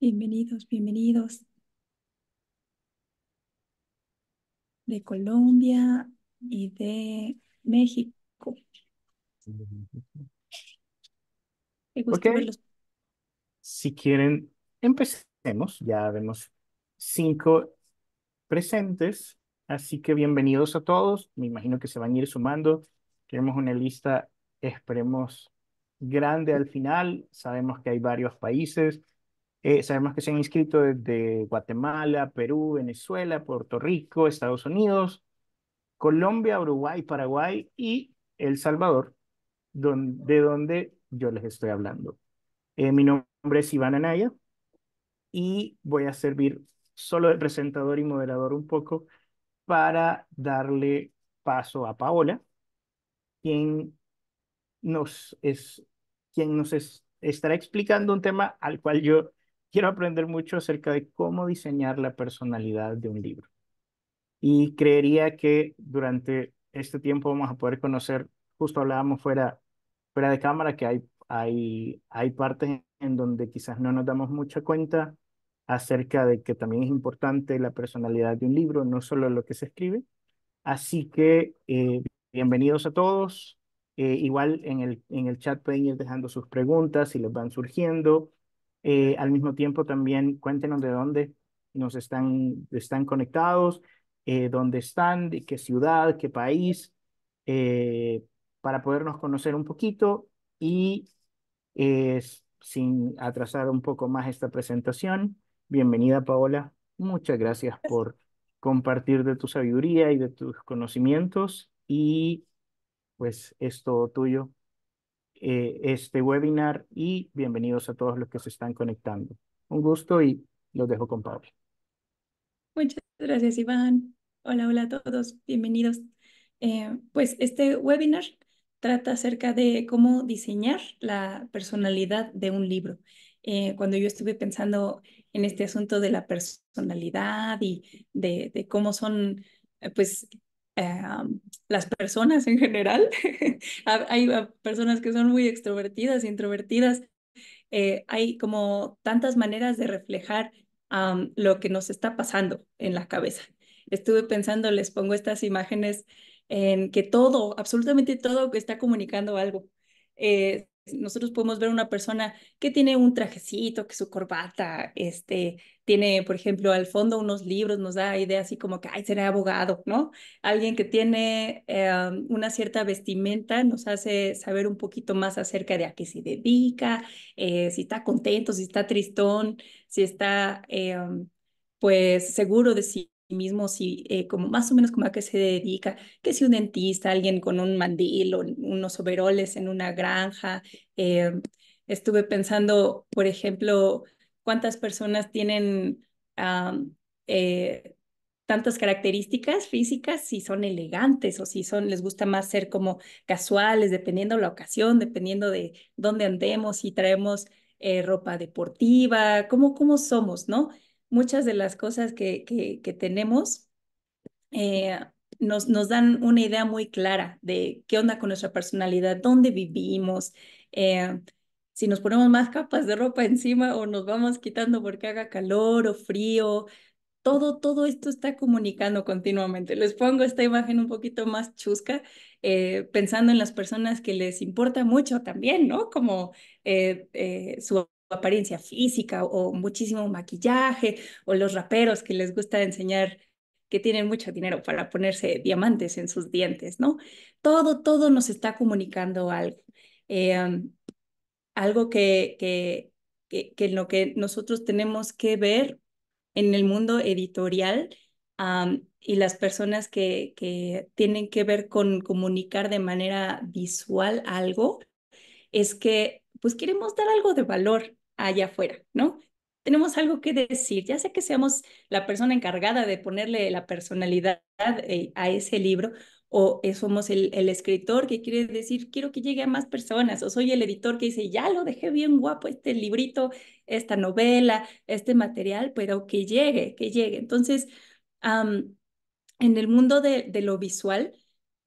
Bienvenidos, bienvenidos de Colombia y de México. Si quieren, empecemos. Ya vemos cinco presentes, así que bienvenidos a todos. Me imagino que se van a ir sumando. Tenemos una lista, esperemos, grande al final. Sabemos que hay varios países. Eh, sabemos que se han inscrito desde Guatemala, Perú, Venezuela, Puerto Rico, Estados Unidos, Colombia, Uruguay, Paraguay y El Salvador de donde yo les estoy hablando. Eh, mi nombre es Iván Anaya y voy a servir solo de presentador y moderador un poco para darle paso a Paola, quien nos, es, quien nos estará explicando un tema al cual yo quiero aprender mucho acerca de cómo diseñar la personalidad de un libro. Y creería que durante este tiempo vamos a poder conocer, justo hablábamos fuera fuera de cámara que hay, hay, hay partes en donde quizás no nos damos mucha cuenta acerca de que también es importante la personalidad de un libro, no solo lo que se escribe. Así que eh, bienvenidos a todos. Eh, igual en el, en el chat pueden ir dejando sus preguntas si les van surgiendo. Eh, al mismo tiempo también cuéntenos de dónde nos están, están conectados, dónde están, qué ciudad, qué país para podernos conocer un poquito y eh, sin atrasar un poco más esta presentación, bienvenida Paola, muchas gracias por compartir de tu sabiduría y de tus conocimientos y pues es todo tuyo, eh, este webinar y bienvenidos a todos los que se están conectando. Un gusto y los dejo con Paola. Muchas gracias Iván. Hola, hola a todos, bienvenidos. Eh, pues este webinar trata acerca de cómo diseñar la personalidad de un libro. Eh, cuando yo estuve pensando en este asunto de la personalidad y de, cómo son, eh, pues, las personas en general, hay ah, personas que son muy extrovertidas, introvertidas, eh, hay como tantas maneras de reflejar lo que nos está pasando en la cabeza. Estuve pensando, les pongo estas imágenes en que todo, absolutamente todo está comunicando algo. Eh, nosotros podemos ver una persona que tiene un trajecito, que su corbata, este, tiene, por ejemplo, al fondo unos libros, nos da idea así como que, ay, será abogado, ¿no? Alguien que tiene eh, una cierta vestimenta nos hace saber un poquito más acerca de a qué se dedica, eh, si está contento, si está tristón, si está, pues, seguro de sí mismo, si, eh, como más o menos como a qué se dedica, que si un dentista, alguien con un mandil o unos overoles en una granja. Em, estuve pensando, por ejemplo, cuántas personas tienen eh, tantas características físicas, si son elegantes o si son, les gusta más ser como casuales, dependiendo la ocasión, dependiendo de dónde andemos, si traemos eh, ropa deportiva, cómo, cómo somos, ¿no? muchas de las cosas que, que, tenemos eh, nos, nos dan una idea muy clara de qué onda con nuestra personalidad, dónde vivimos, eh, si nos ponemos más capas de ropa encima o nos vamos quitando porque haga calor o frío. Todo, todo esto está comunicando continuamente. Les pongo esta imagen un poquito más chusca, eh, pensando en las personas que les importa mucho también, ¿no? Como su apariencia física o muchísimo maquillaje o los raperos que les gusta enseñar que tienen mucho dinero para ponerse diamantes en sus dientes, ¿no? Todo, todo nos está comunicando algo. Em, algo que, que, que, lo que nosotros tenemos que ver en el mundo editorial y las personas que, que tienen que ver con comunicar de manera visual algo, es que pues queremos dar algo de valor allá afuera, ¿no? Tenemos algo que decir, ya sea que seamos la persona encargada de ponerle la personalidad eh, a ese libro o eh, somos el, escritor que quiere decir, quiero que llegue a más personas, o soy el editor que dice, ya lo dejé bien guapo este librito, esta novela, este material, pero que llegue, que llegue. Entonces, en el mundo de, lo visual,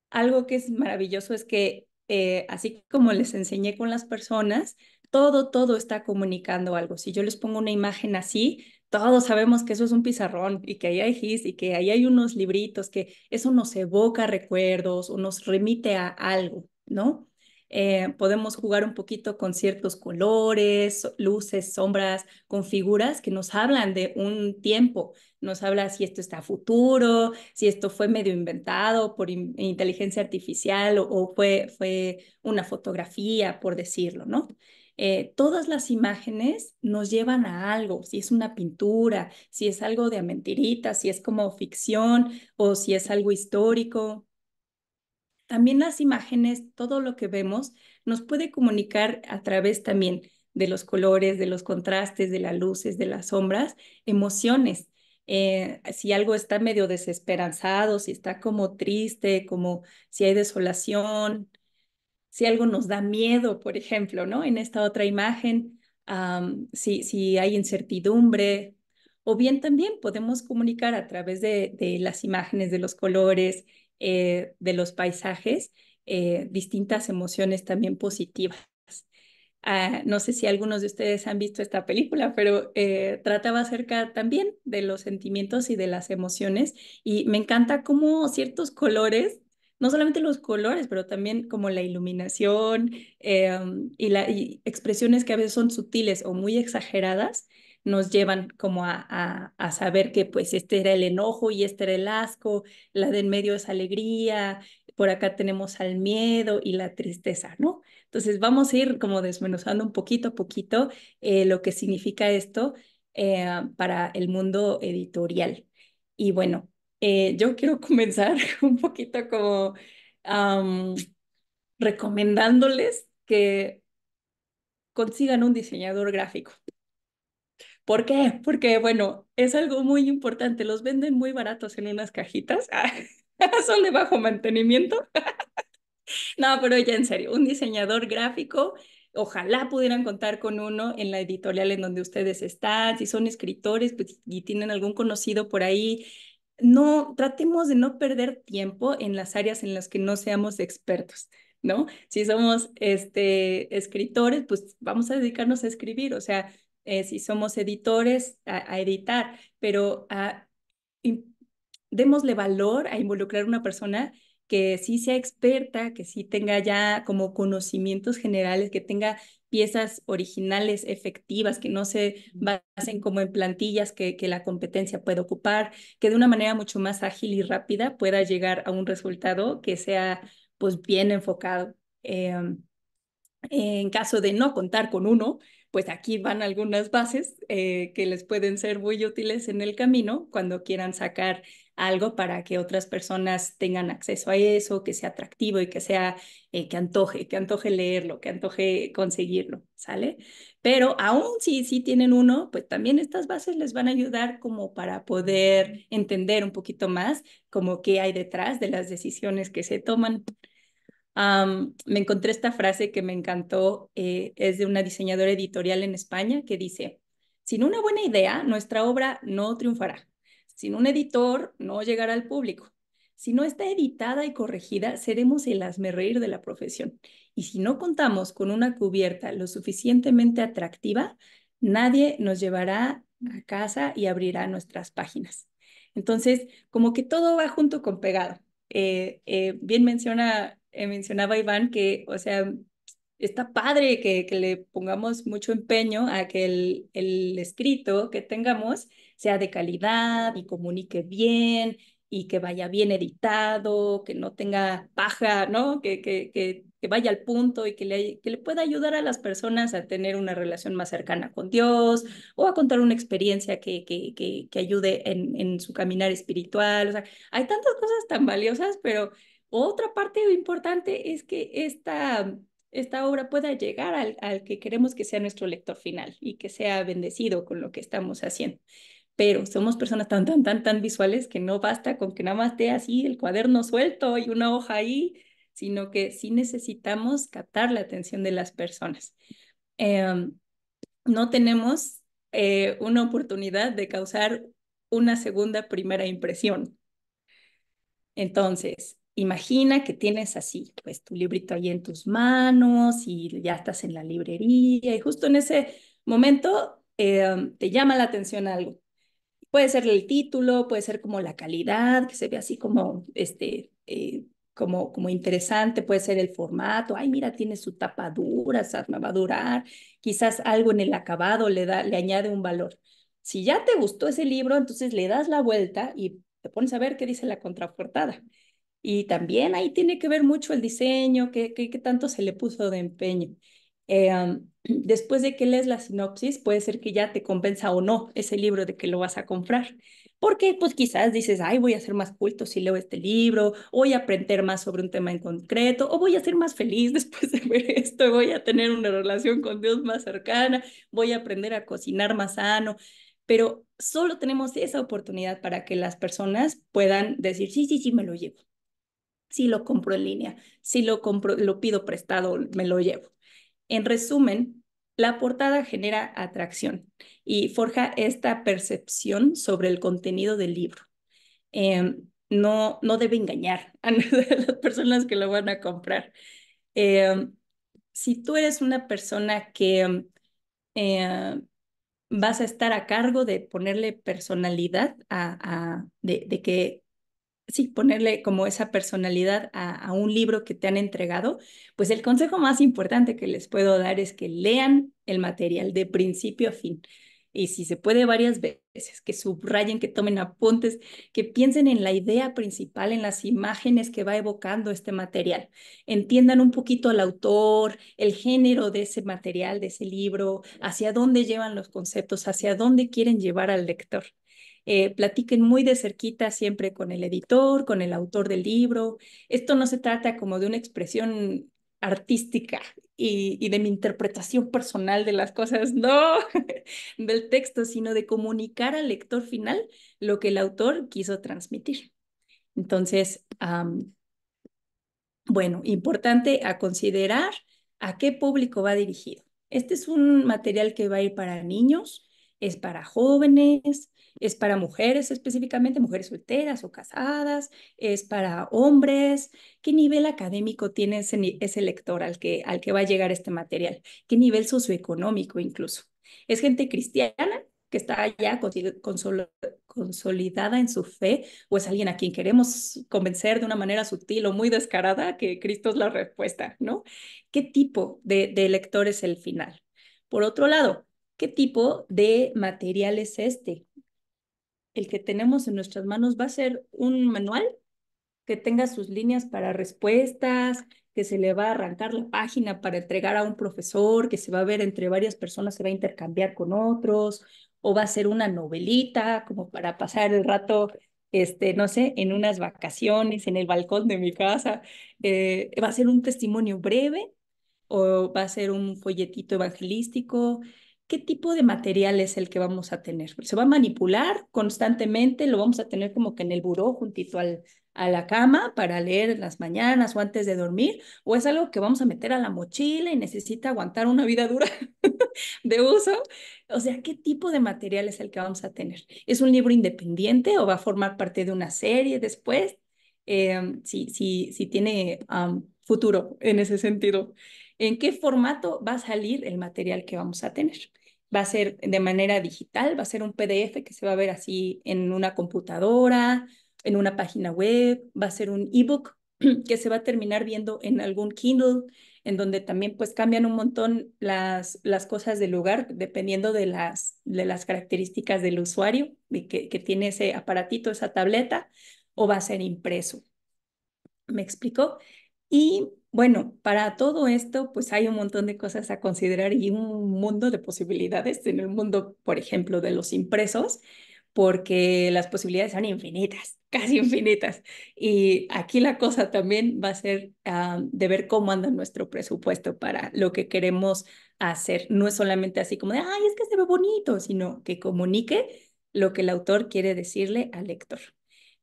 algo que es maravilloso es que eh, así como les enseñé con las personas, todo, todo está comunicando algo. Si yo les pongo una imagen así, todos sabemos que eso es un pizarrón y que ahí hay gis y que ahí hay unos libritos, que eso nos evoca recuerdos o nos remite a algo, ¿no? Eh, podemos jugar un poquito con ciertos colores, luces, sombras, con figuras que nos hablan de un tiempo, nos habla si esto está futuro, si esto fue medio inventado por inteligencia artificial o, o, fue, fue una fotografía, por decirlo, ¿no? Eh, todas las imágenes nos llevan a algo, si es una pintura, si es algo de mentirita, si es como ficción o si es algo histórico. También las imágenes, todo lo que vemos, nos puede comunicar a través también de los colores, de los contrastes, de las luces, de las sombras, emociones. Eh, si algo está medio desesperanzado, si está como triste, como si hay desolación, si algo nos da miedo, por ejemplo, ¿no? En esta otra imagen, si, hay incertidumbre, o bien también podemos comunicar a través de, las imágenes, de los colores, eh, de los paisajes, eh, distintas emociones también positivas. Ah, no sé si algunos de ustedes han visto esta película, pero eh, trataba acerca también de los sentimientos y de las emociones y me encanta cómo ciertos colores no solamente los colores, pero también como la iluminación em, y, la, expresiones que a veces son sutiles o muy exageradas, nos llevan como a, saber que pues este era el enojo y este era el asco, la de en medio es alegría, por acá tenemos al miedo y la tristeza, ¿no? Entonces vamos a ir como desmenuzando un poquito a poquito eh, lo que significa esto eh, para el mundo editorial. Y bueno, eh, yo quiero comenzar un poquito como recomendándoles que consigan un diseñador gráfico. ¿Por qué? Porque, bueno, es algo muy importante. Los venden muy baratos en unas cajitas. Son de bajo mantenimiento. no, pero ya en serio, un diseñador gráfico ojalá pudieran contar con uno en la editorial en donde ustedes están, si son escritores pues, y tienen algún conocido por ahí no tratemos de no perder tiempo en las áreas en las que no seamos expertos. ¿No? Si somos este, escritores, pues vamos a dedicarnos a escribir, o sea, eh, si somos editores, a, editar, pero a, ah, démosle valor a involucrar a una persona que sí sea experta, que sí tenga ya como conocimientos generales, que tenga piezas originales, efectivas, que no se basen como en plantillas que, la competencia puede ocupar, que de una manera mucho más ágil y rápida pueda llegar a un resultado que sea pues bien enfocado. Em, en caso de no contar con uno, pues aquí van algunas bases eh, que les pueden ser muy útiles en el camino cuando quieran sacar algo para que otras personas tengan acceso a eso, que sea atractivo y que sea, eh, que antoje, que antoje leerlo, que antoje conseguirlo, ¿sale? Pero aún si, si tienen uno, pues también estas bases les van a ayudar como para poder entender un poquito más como qué hay detrás de las decisiones que se toman me encontré esta frase que me encantó, eh, es de una diseñadora editorial en España que dice, sin una buena idea, nuestra obra no triunfará. Sin un editor, no llegará al público. Si no está editada y corregida, seremos el reír de la profesión. Y si no contamos con una cubierta lo suficientemente atractiva, nadie nos llevará a casa y abrirá nuestras páginas. Entonces, como que todo va junto con pegado. Eh, eh, bien menciona eh, mencionaba Iván que, o sea, está padre que, que, le pongamos mucho empeño a que el, el, escrito que tengamos sea de calidad y comunique bien y que vaya bien editado, que no tenga paja, ¿no? Que, que, que, que vaya al punto y que le, que le pueda ayudar a las personas a tener una relación más cercana con Dios o a contar una experiencia que, que, que, que ayude en, en su caminar espiritual. O sea, hay tantas cosas tan valiosas, pero otra parte importante es que esta, esta obra pueda llegar al, que queremos que sea nuestro lector final y que sea bendecido con lo que estamos haciendo pero somos personas tan, tan, tan, tan visuales que no basta con que nada más esté así el cuaderno suelto y una hoja ahí, sino que sí necesitamos captar la atención de las personas. Em, no tenemos eh, una oportunidad de causar una segunda primera impresión. Entonces, imagina que tienes así, pues tu librito ahí en tus manos y ya estás en la librería y justo en ese momento em, te llama la atención algo. Puede ser el título, puede ser como la calidad, que se ve así como, este, eh, como, como interesante, puede ser el formato, ay mira, tiene su tapa dura, me va a durar, quizás algo en el acabado le, da, le añade un valor. Si ya te gustó ese libro, entonces le das la vuelta y te pones a ver qué dice la contraportada. Y también ahí tiene que ver mucho el diseño, qué, tanto se le puso de empeño. Eh, después de que lees la sinopsis, puede ser que ya te compensa o no ese libro de que lo vas a comprar. Porque pues quizás dices, ay, voy a ser más culto si leo este libro, voy a aprender más sobre un tema en concreto, o voy a ser más feliz después de ver esto, voy a tener una relación con Dios más cercana, voy a aprender a cocinar más sano. Pero solo tenemos esa oportunidad para que las personas puedan decir, sí, sí, sí, me lo llevo, si lo compro en línea, si lo compro, lo pido prestado, me lo llevo. En resumen, la portada genera atracción y forja esta percepción sobre el contenido del libro. Em, no, no debe engañar a las personas que lo van a comprar. Em, si tú eres una persona que em, eh, vas a estar a cargo de ponerle personalidad a, de, de, que sí, ponerle como esa personalidad a, a, un libro que te han entregado, pues el consejo más importante que les puedo dar es que lean el material de principio a fin. Y si se puede varias veces, que subrayen, que tomen apuntes, que piensen en la idea principal, en las imágenes que va evocando este material. Entiendan un poquito al autor, el género de ese material, de ese libro, hacia dónde llevan los conceptos, hacia dónde quieren llevar al lector. Eh, platiquen muy de cerquita siempre con el editor, con el autor del libro. Esto no se trata como de una expresión artística y, de mi interpretación personal de las cosas, no del texto, sino de comunicar al lector final lo que el autor quiso transmitir. Entonces, bueno, importante a considerar a qué público va dirigido. Este es un material que va a ir para niños, es para jóvenes, es para mujeres específicamente, mujeres solteras o casadas, es para hombres. ¿Qué nivel académico tiene ese, lector al que, al que va a llegar este material? ¿Qué nivel socioeconómico incluso? ¿Es gente cristiana que está ya consolidada en su fe o es alguien a quien queremos convencer de una manera sutil o muy descarada que Cristo es la respuesta, ¿no? ¿Qué tipo de, de lector es el final? Por otro lado, ¿qué tipo de material es este? el que tenemos en nuestras manos va a ser un manual que tenga sus líneas para respuestas, que se le va a arrancar la página para entregar a un profesor, que se va a ver entre varias personas, se va a intercambiar con otros, o va a ser una novelita como para pasar el rato, este, no sé, en unas vacaciones, en el balcón de mi casa. Eh, va a ser un testimonio breve o va a ser un folletito evangelístico, qué tipo de material es el que vamos a tener. Se va a manipular constantemente, lo vamos a tener como que en el buró juntito a la cama para leer en las mañanas o antes de dormir, o es algo que vamos a meter a la mochila y necesita aguantar una vida dura de uso. O sea, ¿qué tipo de material es el que vamos a tener? ¿Es un libro independiente o va a formar parte de una serie después? Em, si, si, si, tiene futuro en ese sentido. ¿En qué formato va a salir el material que vamos a tener? va a ser de manera digital, va a ser un PDF que se va a ver así en una computadora, en una página web, va a ser un ebook que se va a terminar viendo en algún Kindle, en donde también pues cambian un montón las, las cosas del lugar dependiendo de las, de las características del usuario que, que tiene ese aparatito, esa tableta, o va a ser impreso. ¿Me explico? Y bueno, para todo esto, pues hay un montón de cosas a considerar y un mundo de posibilidades en el mundo, por ejemplo, de los impresos, porque las posibilidades son infinitas, casi infinitas. Y aquí la cosa también va a ser ah, de ver cómo anda nuestro presupuesto para lo que queremos hacer. No es solamente así como de, ay, es que se ve bonito, sino que comunique lo que el autor quiere decirle al lector.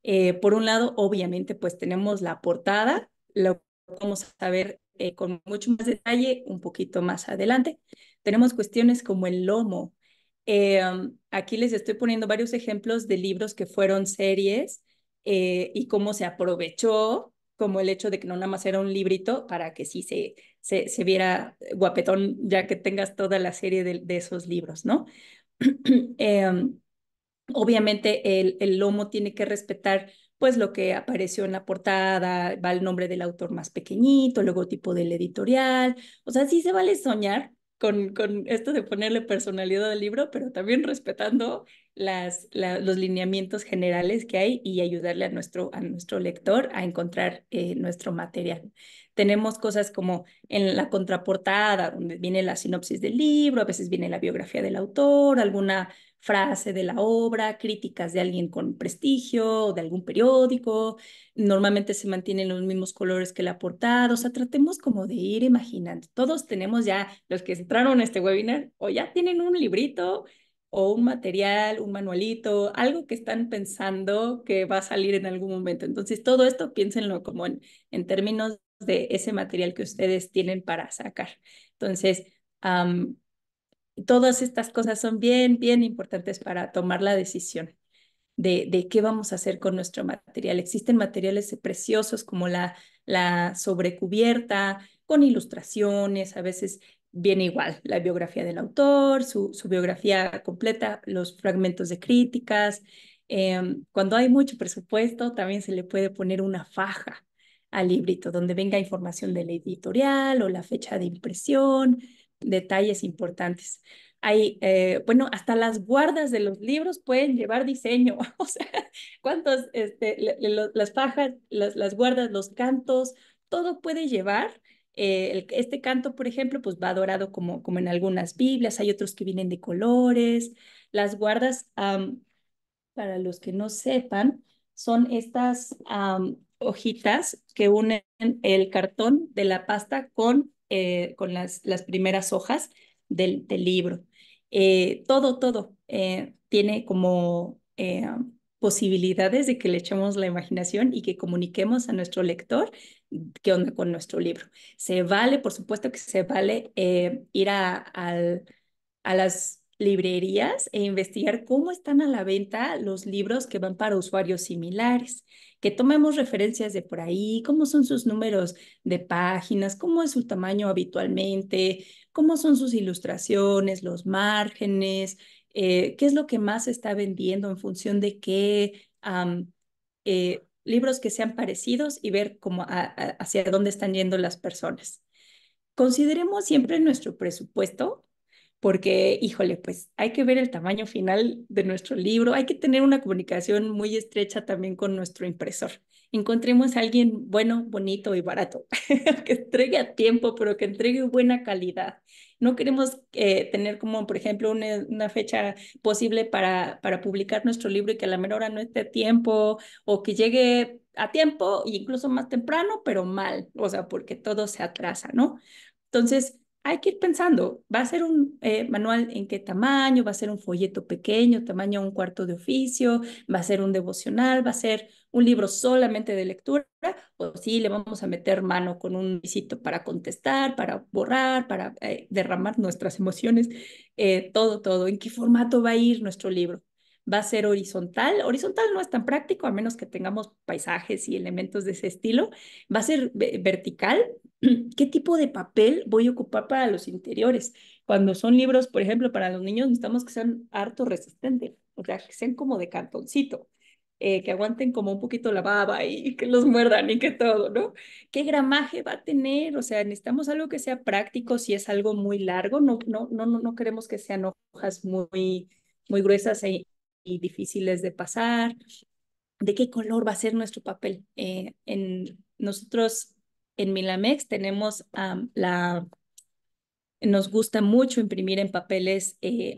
Eh, por un lado, obviamente, pues tenemos la portada, vamos a ver eh, con mucho más detalle un poquito más adelante. Tenemos cuestiones como el lomo. Em, aquí les estoy poniendo varios ejemplos de libros que fueron series eh, y cómo se aprovechó, como el hecho de que no nada más era un librito para que sí se, se, viera guapetón, ya que tengas toda la serie de, esos libros, ¿no? Em, obviamente el, el lomo tiene que respetar pues lo que apareció en la portada, va el nombre del autor más pequeñito, el logotipo del editorial, o sea, sí se vale soñar con, esto de ponerle personalidad al libro, pero también respetando las, los lineamientos generales que hay y ayudarle a nuestro, a nuestro lector a encontrar eh, nuestro material. Tenemos cosas como en la contraportada, donde viene la sinopsis del libro, a veces viene la biografía del autor, alguna frase de la obra, críticas de alguien con prestigio o de algún periódico, normalmente se mantienen los mismos colores que la portada, o sea, tratemos como de ir imaginando. Todos tenemos ya, los que entraron a este webinar, o ya tienen un librito o un material, un manualito, algo que están pensando que va a salir en algún momento. Entonces, todo esto piénsenlo como en, en términos de ese material que ustedes tienen para sacar. Entonces, todas estas cosas son bien, bien importantes para tomar la decisión de, de qué vamos a hacer con nuestro material. Existen materiales preciosos como la, la sobrecubierta, con ilustraciones, a veces viene igual la biografía del autor, su, biografía completa, los fragmentos de críticas. Em, cuando hay mucho presupuesto, también se le puede poner una faja al librito donde venga información de la editorial o la fecha de impresión detalles importantes. Hay, eh, bueno, hasta las guardas de los libros pueden llevar diseño, o sea, cuántos, este, las fajas, las, guardas, los cantos, todo puede llevar. Eh, este canto, por ejemplo, pues va dorado como, como en algunas Biblias, hay otros que vienen de colores. Las guardas, para los que no sepan, son estas hojitas que unen el cartón de la pasta con eh, con las, primeras hojas del, libro. Eh, todo, todo eh, tiene como posibilidades de que le echemos la imaginación y que comuniquemos a nuestro lector qué onda con nuestro libro. Se vale, por supuesto que se vale ir a las librerías e investigar cómo están a la venta los libros que van para usuarios similares que tomemos referencias de por ahí, cómo son sus números de páginas, cómo es su tamaño habitualmente, cómo son sus ilustraciones, los márgenes, eh, qué es lo que más está vendiendo en función de qué eh, libros que sean parecidos y ver cómo hacia dónde están yendo las personas. Consideremos siempre nuestro presupuesto porque, híjole, pues hay que ver el tamaño final de nuestro libro, hay que tener una comunicación muy estrecha también con nuestro impresor. Encontremos a alguien bueno, bonito y barato, que entregue a tiempo, pero que entregue buena calidad. No queremos eh, tener como, por ejemplo, una, fecha posible para, para publicar nuestro libro y que a la menor hora no esté a tiempo o que llegue a tiempo, incluso más temprano, pero mal, o sea, porque todo se atrasa, ¿no? Entonces, hay que ir pensando, ¿va a ser un eh, manual en qué tamaño? ¿Va a ser un folleto pequeño, tamaño un cuarto de oficio? ¿Va a ser un devocional? ¿Va a ser un libro solamente de lectura? ¿O si le vamos a meter mano con un visito para contestar, para borrar, para eh, derramar nuestras emociones? Eh, todo, todo. ¿En qué formato va a ir nuestro libro? va a ser horizontal. Horizontal no es tan práctico, a menos que tengamos paisajes y elementos de ese estilo. Va a ser vertical. ¿Qué tipo de papel voy a ocupar para los interiores? Cuando son libros, por ejemplo, para los niños necesitamos que sean harto resistentes, o sea, que sean como de cartoncito. Eh, que aguanten como un poquito la baba y que los muerdan y que todo, ¿no? ¿Qué gramaje va a tener? O sea, necesitamos algo que sea práctico, si es algo muy largo, no, no, no, no queremos que sean hojas muy, muy gruesas ahí. E y difíciles de pasar, de qué color va a ser nuestro papel. Eh, en, nosotros en Milamex tenemos la... Nos gusta mucho imprimir en papeles eh,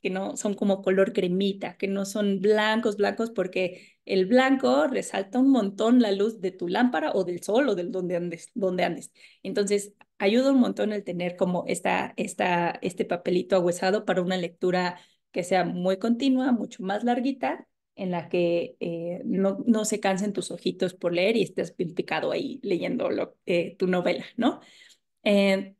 que no son como color cremita, que no son blancos, blancos, porque el blanco resalta un montón la luz de tu lámpara o del sol o del donde andes. Donde andes. Entonces, ayuda un montón el tener como esta, esta, este papelito agüesado para una lectura que sea muy continua, mucho más larguita, en la que eh, no, no, se cansen tus ojitos por leer y estés picado ahí leyendo lo, eh, tu novela, ¿no? Eh,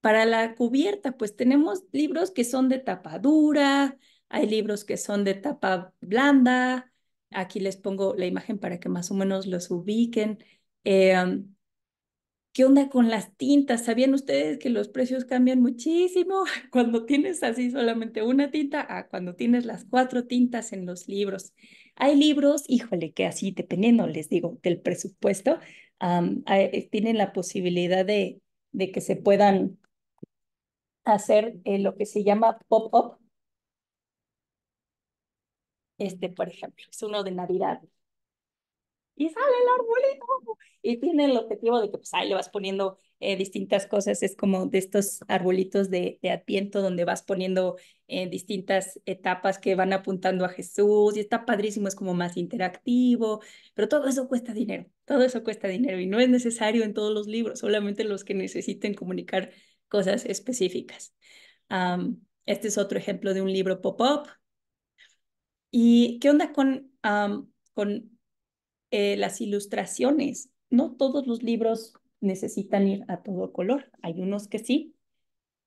para la cubierta, pues tenemos libros que son de tapa dura, hay libros que son de tapa blanda, aquí les pongo la imagen para que más o menos los ubiquen. ¿Qué onda con las tintas? ¿Sabían ustedes que los precios cambian muchísimo cuando tienes así solamente una tinta a cuando tienes las cuatro tintas en los libros? Hay libros, híjole, que así, dependiendo, les digo, del presupuesto, tienen la posibilidad de, de que se puedan hacer eh, lo que se llama pop-up. Este, por ejemplo, es uno de Navidad, y sale el arbolito. Y tiene el objetivo de que pues ahí le vas poniendo eh, distintas cosas. Es como de estos arbolitos de, de atiento donde vas poniendo eh, distintas etapas que van apuntando a Jesús y está padrísimo, es como más interactivo, pero todo eso cuesta dinero, todo eso cuesta dinero y no es necesario en todos los libros, solamente los que necesiten comunicar cosas específicas. este es otro ejemplo de un libro pop-up. ¿Y qué onda con, con eh, las ilustraciones. No todos los libros necesitan ir a todo color. Hay unos que sí,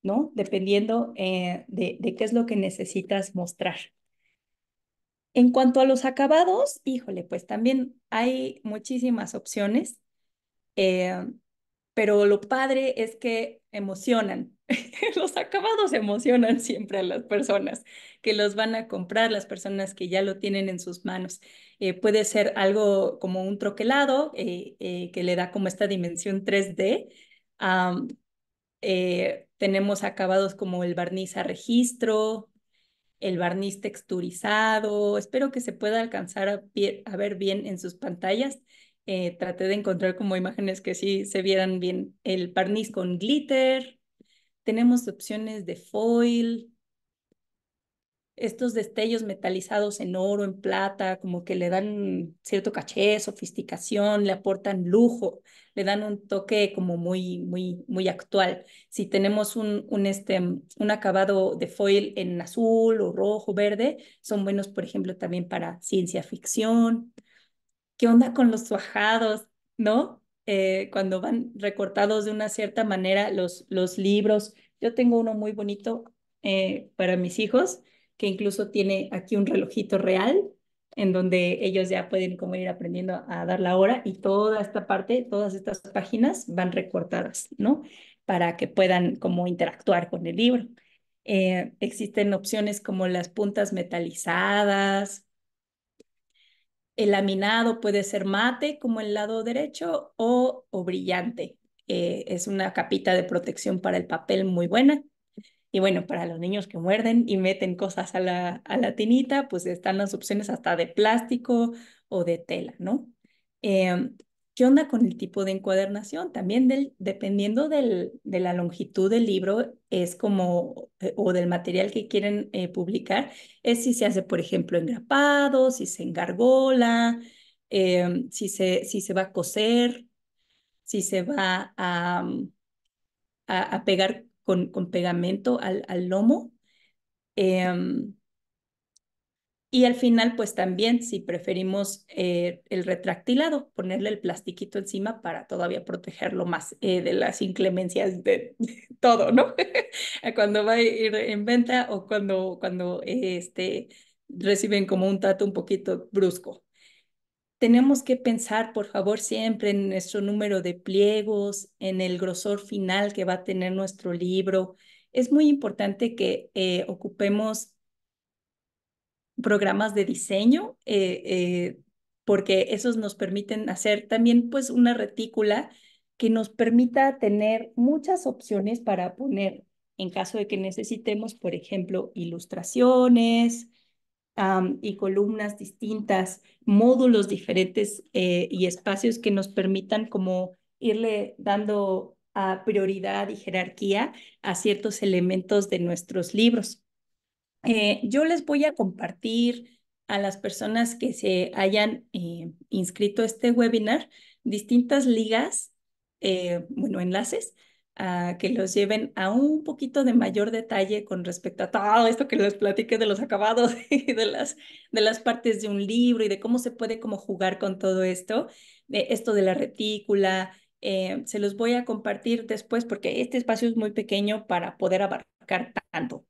¿no? Dependiendo eh, de, qué es lo que necesitas mostrar. En cuanto a los acabados, híjole, pues también hay muchísimas opciones. Eh, pero lo padre es que emocionan. los acabados emocionan siempre a las personas que los van a comprar, las personas que ya lo tienen en sus manos. Eh, puede ser algo como un troquelado eh, eh, que le da como esta dimensión 3D. tenemos acabados como el barniz a registro, el barniz texturizado. Espero que se pueda alcanzar a ver bien en sus pantallas. Eh, traté de encontrar como imágenes que sí se vieran bien. El barniz con glitter, tenemos opciones de foil, estos destellos metalizados en oro, en plata, como que le dan cierto caché, sofisticación, le aportan lujo, le dan un toque como muy, muy, muy actual. Si tenemos un, un, este, un acabado de foil en azul o rojo, verde, son buenos, por ejemplo, también para ciencia ficción. ¿qué onda con los suajados? ¿No? Eh, cuando van recortados de una cierta manera los, libros. Yo tengo uno muy bonito eh, para mis hijos, que incluso tiene aquí un relojito real, en donde ellos ya pueden como ir aprendiendo a dar la hora y toda esta parte, todas estas páginas van recortadas, ¿no? Para que puedan como interactuar con el libro. Eh, existen opciones como las puntas metalizadas, el laminado puede ser mate como el lado derecho o, brillante. Eh, es una capita de protección para el papel muy buena. Y bueno, para los niños que muerden y meten cosas a la, a la tinita, pues están las opciones hasta de plástico o de tela, ¿no? Em, ¿Qué onda con el tipo de encuadernación? También dependiendo de la longitud del libro es como, eh, o del material que quieren eh, publicar, es si se hace, por ejemplo, engrapado, si se engargola, em, si, se, si se va a coser, si se va a, mm, a, pegar con, con pegamento al, lomo. Em, y al final, pues también, si preferimos eh, el retractilado, ponerle el plastiquito encima para todavía protegerlo más eh, de las inclemencias de todo, ¿no? cuando va a ir en venta o cuando, cuando este, reciben como un trato un poquito brusco. Tenemos que pensar, por favor, siempre en nuestro número de pliegos, en el grosor final que va a tener nuestro libro. Es muy importante que eh, ocupemos programas de diseño, eh, eh, porque esos nos permiten hacer también pues una retícula que nos permita tener muchas opciones para poner en caso de que necesitemos, por ejemplo, ilustraciones y columnas distintas, módulos diferentes eh, y espacios que nos permitan como irle dando ah, prioridad y jerarquía a ciertos elementos de nuestros libros. Eh, yo les voy a compartir a las personas que se hayan eh, inscrito a este webinar distintas ligas, eh, bueno, enlaces, que los lleven a un poquito de mayor detalle con respecto a todo esto que les platiqué de los acabados y de las, de las partes de un libro y de cómo se puede como jugar con todo esto, de esto de la retícula. se los voy a compartir después porque este espacio es muy pequeño para poder abarcar tanto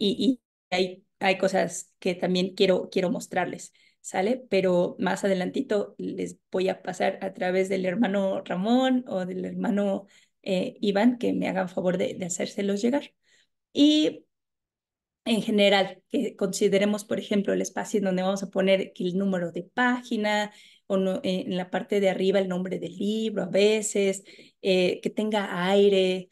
y, hay, hay cosas que también quiero, quiero mostrarles. ¿sale? Pero más adelantito les voy a pasar a través del hermano Ramón o del hermano eh, Iván que me hagan favor de, hacérselos llegar. Y en general, que consideremos, por ejemplo, el espacio en donde vamos a poner el número de página o eh, en la parte de arriba el nombre del libro a veces, eh, que tenga aire.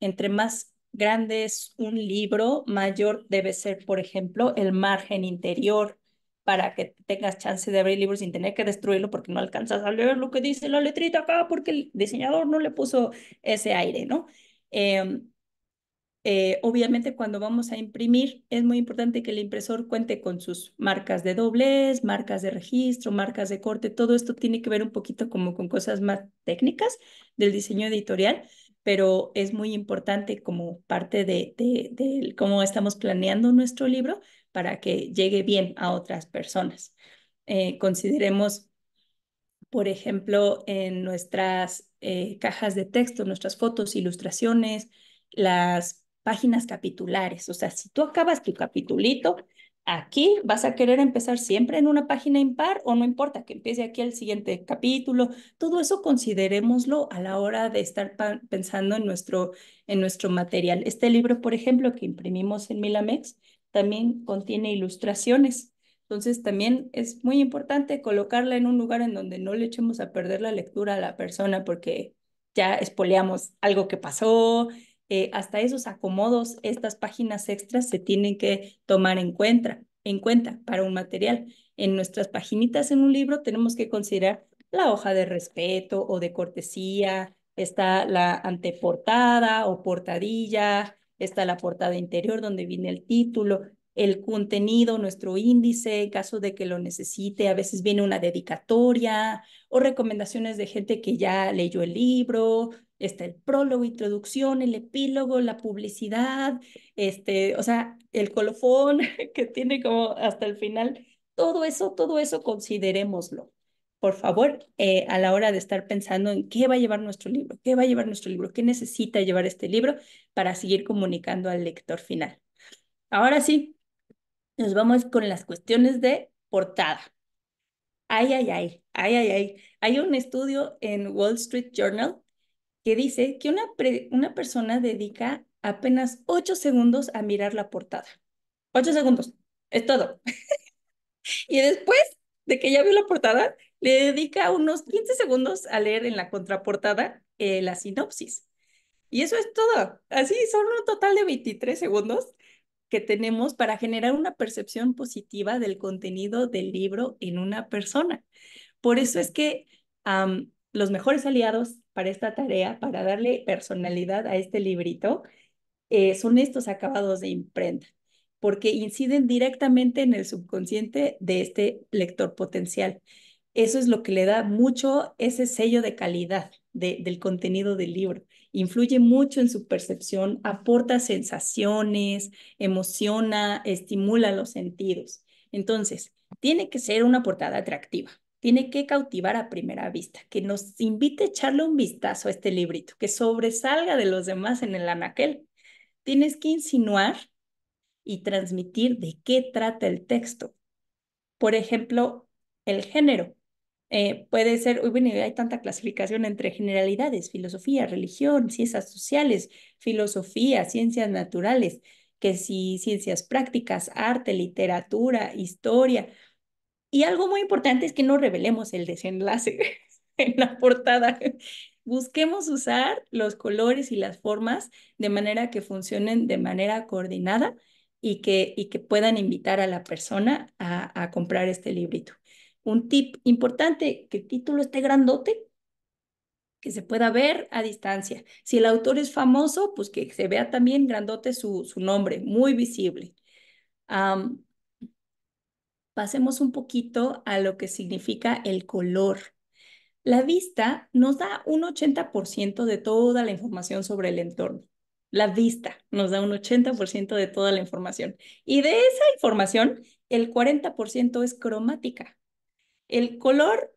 entre más grande es un libro, mayor debe ser, por ejemplo, el margen interior para que tengas chance de abrir libros sin tener que destruirlo porque no alcanzas a leer lo que dice la letrita acá porque el diseñador no le puso ese aire, ¿no? Em, eh, obviamente cuando vamos a imprimir es muy importante que el impresor cuente con sus marcas de dobles, marcas de registro, marcas de corte, todo esto tiene que ver un poquito como con cosas más técnicas del diseño editorial, pero es muy importante como parte de, cómo estamos planeando nuestro libro para que llegue bien a otras personas. Eh, consideremos, por ejemplo, en nuestras eh, cajas de texto, nuestras fotos, ilustraciones, las páginas capitulares. O sea, si tú acabas tu capitulito Aquí vas a querer empezar siempre en una página impar o no importa que empiece aquí el siguiente capítulo. Todo eso considerémoslo a la hora de estar pensando en nuestro, en nuestro material. Este libro, por ejemplo, que imprimimos en Milamex, también contiene ilustraciones. Entonces también es muy importante colocarla en un lugar en donde no le echemos a perder la lectura a la persona porque ya espoleamos algo que pasó, eh, hasta esos acomodos, estas páginas extras se tienen que tomar en cuenta, en cuenta para un material. En nuestras paginitas en un libro tenemos que considerar la hoja de respeto o de cortesía, está la anteportada o portadilla, está la portada interior donde viene el título, el contenido, nuestro índice, en caso de que lo necesite, a veces viene una dedicatoria o recomendaciones de gente que ya leyó el libro, está el prólogo, introducción, el epílogo, la publicidad, este, o sea, el colofón que tiene como hasta el final. Todo eso, todo eso considerémoslo. Por favor, eh, a la hora de estar pensando en qué va a llevar nuestro libro, qué va a llevar nuestro libro, qué necesita llevar este libro para seguir comunicando al lector final. Ahora sí, nos vamos con las cuestiones de portada. Ay, ay, ay, ay, ay, ay. Hay un estudio en Wall Street Journal dice que una, una persona dedica apenas ocho segundos a mirar la portada. Ocho segundos, es todo. y después de que ya vio la portada, le dedica unos 15 segundos a leer en la contraportada eh, la sinopsis. Y eso es todo. Así son un total de 23 segundos que tenemos para generar una percepción positiva del contenido del libro en una persona. Por eso es que los mejores aliados para esta tarea, para darle personalidad a este librito, eh, son estos acabados de imprenta, porque inciden directamente en el subconsciente de este lector potencial. Eso es lo que le da mucho ese sello de calidad del contenido del libro. Influye mucho en su percepción, aporta sensaciones, emociona, estimula los sentidos. Entonces, tiene que ser una portada atractiva, tiene que cautivar a primera vista, que nos invite a echarle un vistazo a este librito, que sobresalga de los demás en el anaquel. Tienes que insinuar y transmitir de qué trata el texto. Por ejemplo, el género. Eh, puede ser, bueno, hay tanta clasificación entre generalidades, filosofía, religión, ciencias sociales, filosofía, ciencias naturales, que si ciencias prácticas, arte, literatura, historia, y algo muy importante es que no revelemos el desenlace en la portada. Busquemos usar los colores y las formas de manera que funcionen de manera coordinada y que, y que puedan invitar a la persona a, comprar este librito. Un tip importante, que el título esté grandote, que se pueda ver a distancia. Si el autor es famoso, pues que se vea también grandote su, su nombre, muy visible pasemos un poquito a lo que significa el color. La vista nos da un 80% de toda la información sobre el entorno. La vista nos da un 80% de toda la información. Y de esa información, el 40% es cromática. El color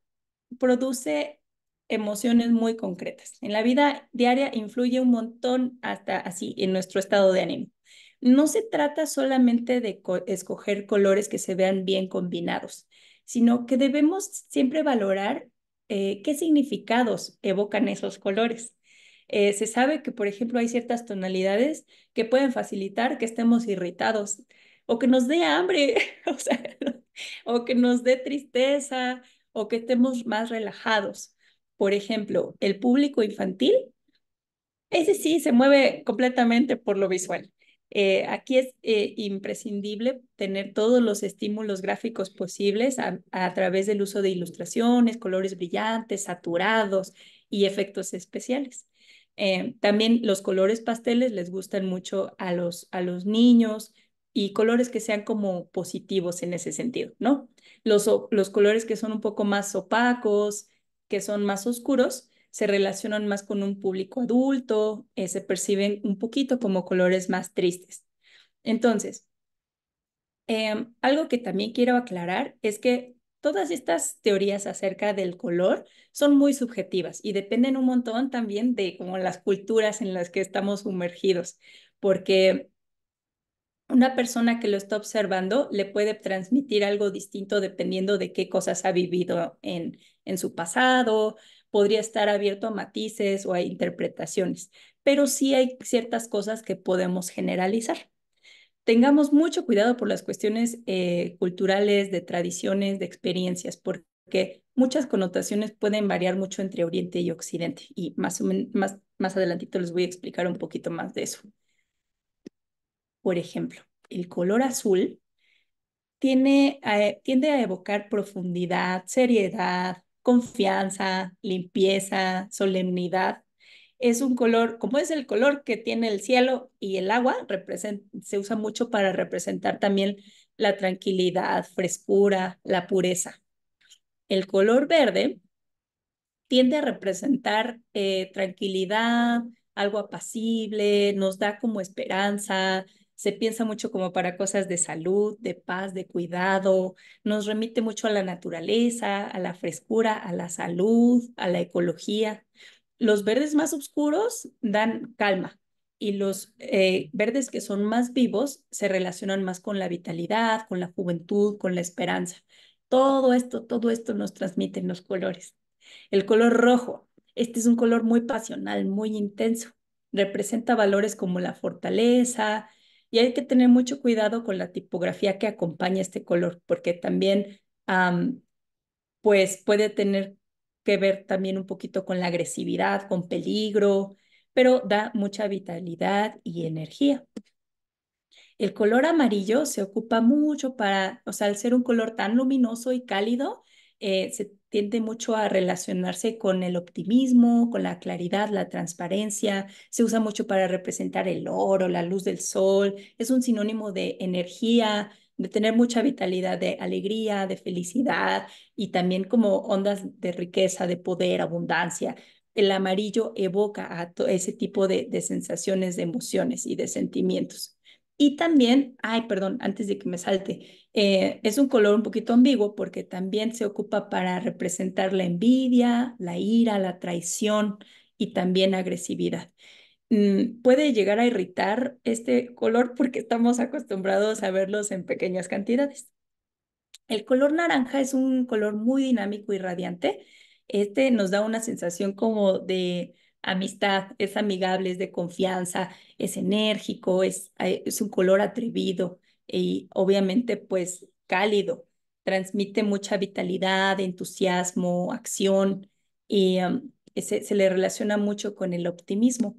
produce emociones muy concretas. En la vida diaria influye un montón hasta así en nuestro estado de ánimo no se trata solamente de escoger colores que se vean bien combinados, sino que debemos siempre valorar eh, qué significados evocan esos colores. Eh, se sabe que, por ejemplo, hay ciertas tonalidades que pueden facilitar que estemos irritados o que nos dé hambre, o que nos dé tristeza o que estemos más relajados. Por ejemplo, el público infantil, ese sí se mueve completamente por lo visual. Eh, aquí es eh, imprescindible tener todos los estímulos gráficos posibles a, través del uso de ilustraciones, colores brillantes, saturados y efectos especiales. Eh, también los colores pasteles les gustan mucho a los, a los niños y colores que sean como positivos en ese sentido, ¿no? los colores que son un poco más opacos, que son más oscuros, se relacionan más con un público adulto, eh, se perciben un poquito como colores más tristes. Entonces, em, algo que también quiero aclarar es que todas estas teorías acerca del color son muy subjetivas y dependen un montón también de como las culturas en las que estamos sumergidos, porque una persona que lo está observando le puede transmitir algo distinto dependiendo de qué cosas ha vivido en, en su pasado podría estar abierto a matices o a interpretaciones, pero sí hay ciertas cosas que podemos generalizar. Tengamos mucho cuidado por las cuestiones eh, culturales, de tradiciones, de experiencias, porque muchas connotaciones pueden variar mucho entre Oriente y Occidente, y más, más, más adelantito les voy a explicar un poquito más de eso. Por ejemplo, el color azul tiene, eh, tiende a evocar profundidad, seriedad, confianza, limpieza, solemnidad. Es un color, como es el color que tiene el cielo y el agua, se usa mucho para representar también la tranquilidad, frescura, la pureza. El color verde tiende a representar eh, tranquilidad, algo apacible, nos da como esperanza, se piensa mucho como para cosas de salud, de paz, de cuidado, nos remite mucho a la naturaleza, a la frescura, a la salud, a la ecología. Los verdes más oscuros dan calma y los eh, verdes que son más vivos se relacionan más con la vitalidad, con la juventud, con la esperanza. Todo esto, todo esto nos transmiten los colores. El color rojo, este es un color muy pasional, muy intenso. Representa valores como la fortaleza, y hay que tener mucho cuidado con la tipografía que acompaña este color, porque también pues puede tener que ver también un poquito con la agresividad, con peligro, pero da mucha vitalidad y energía. El color amarillo se ocupa mucho para, o sea, al ser un color tan luminoso y cálido, eh, se tiende mucho a relacionarse con el optimismo, con la claridad, la transparencia, se usa mucho para representar el oro, la luz del sol, es un sinónimo de energía, de tener mucha vitalidad, de alegría, de felicidad y también como ondas de riqueza, de poder, abundancia. El amarillo evoca a ese tipo de sensaciones, de emociones y de sentimientos. Y también, ay, perdón, antes de que me salte, eh, es un color un poquito ambiguo porque también se ocupa para representar la envidia, la ira, la traición y también agresividad. Mm, puede llegar a irritar este color porque estamos acostumbrados a verlos en pequeñas cantidades. El color naranja es un color muy dinámico y radiante. Este nos da una sensación como de amistad, es amigable, es de confianza, es enérgico, es eh, un color atrevido, y obviamente pues cálido, transmite mucha vitalidad, entusiasmo, acción y um, se, le relaciona mucho con el optimismo.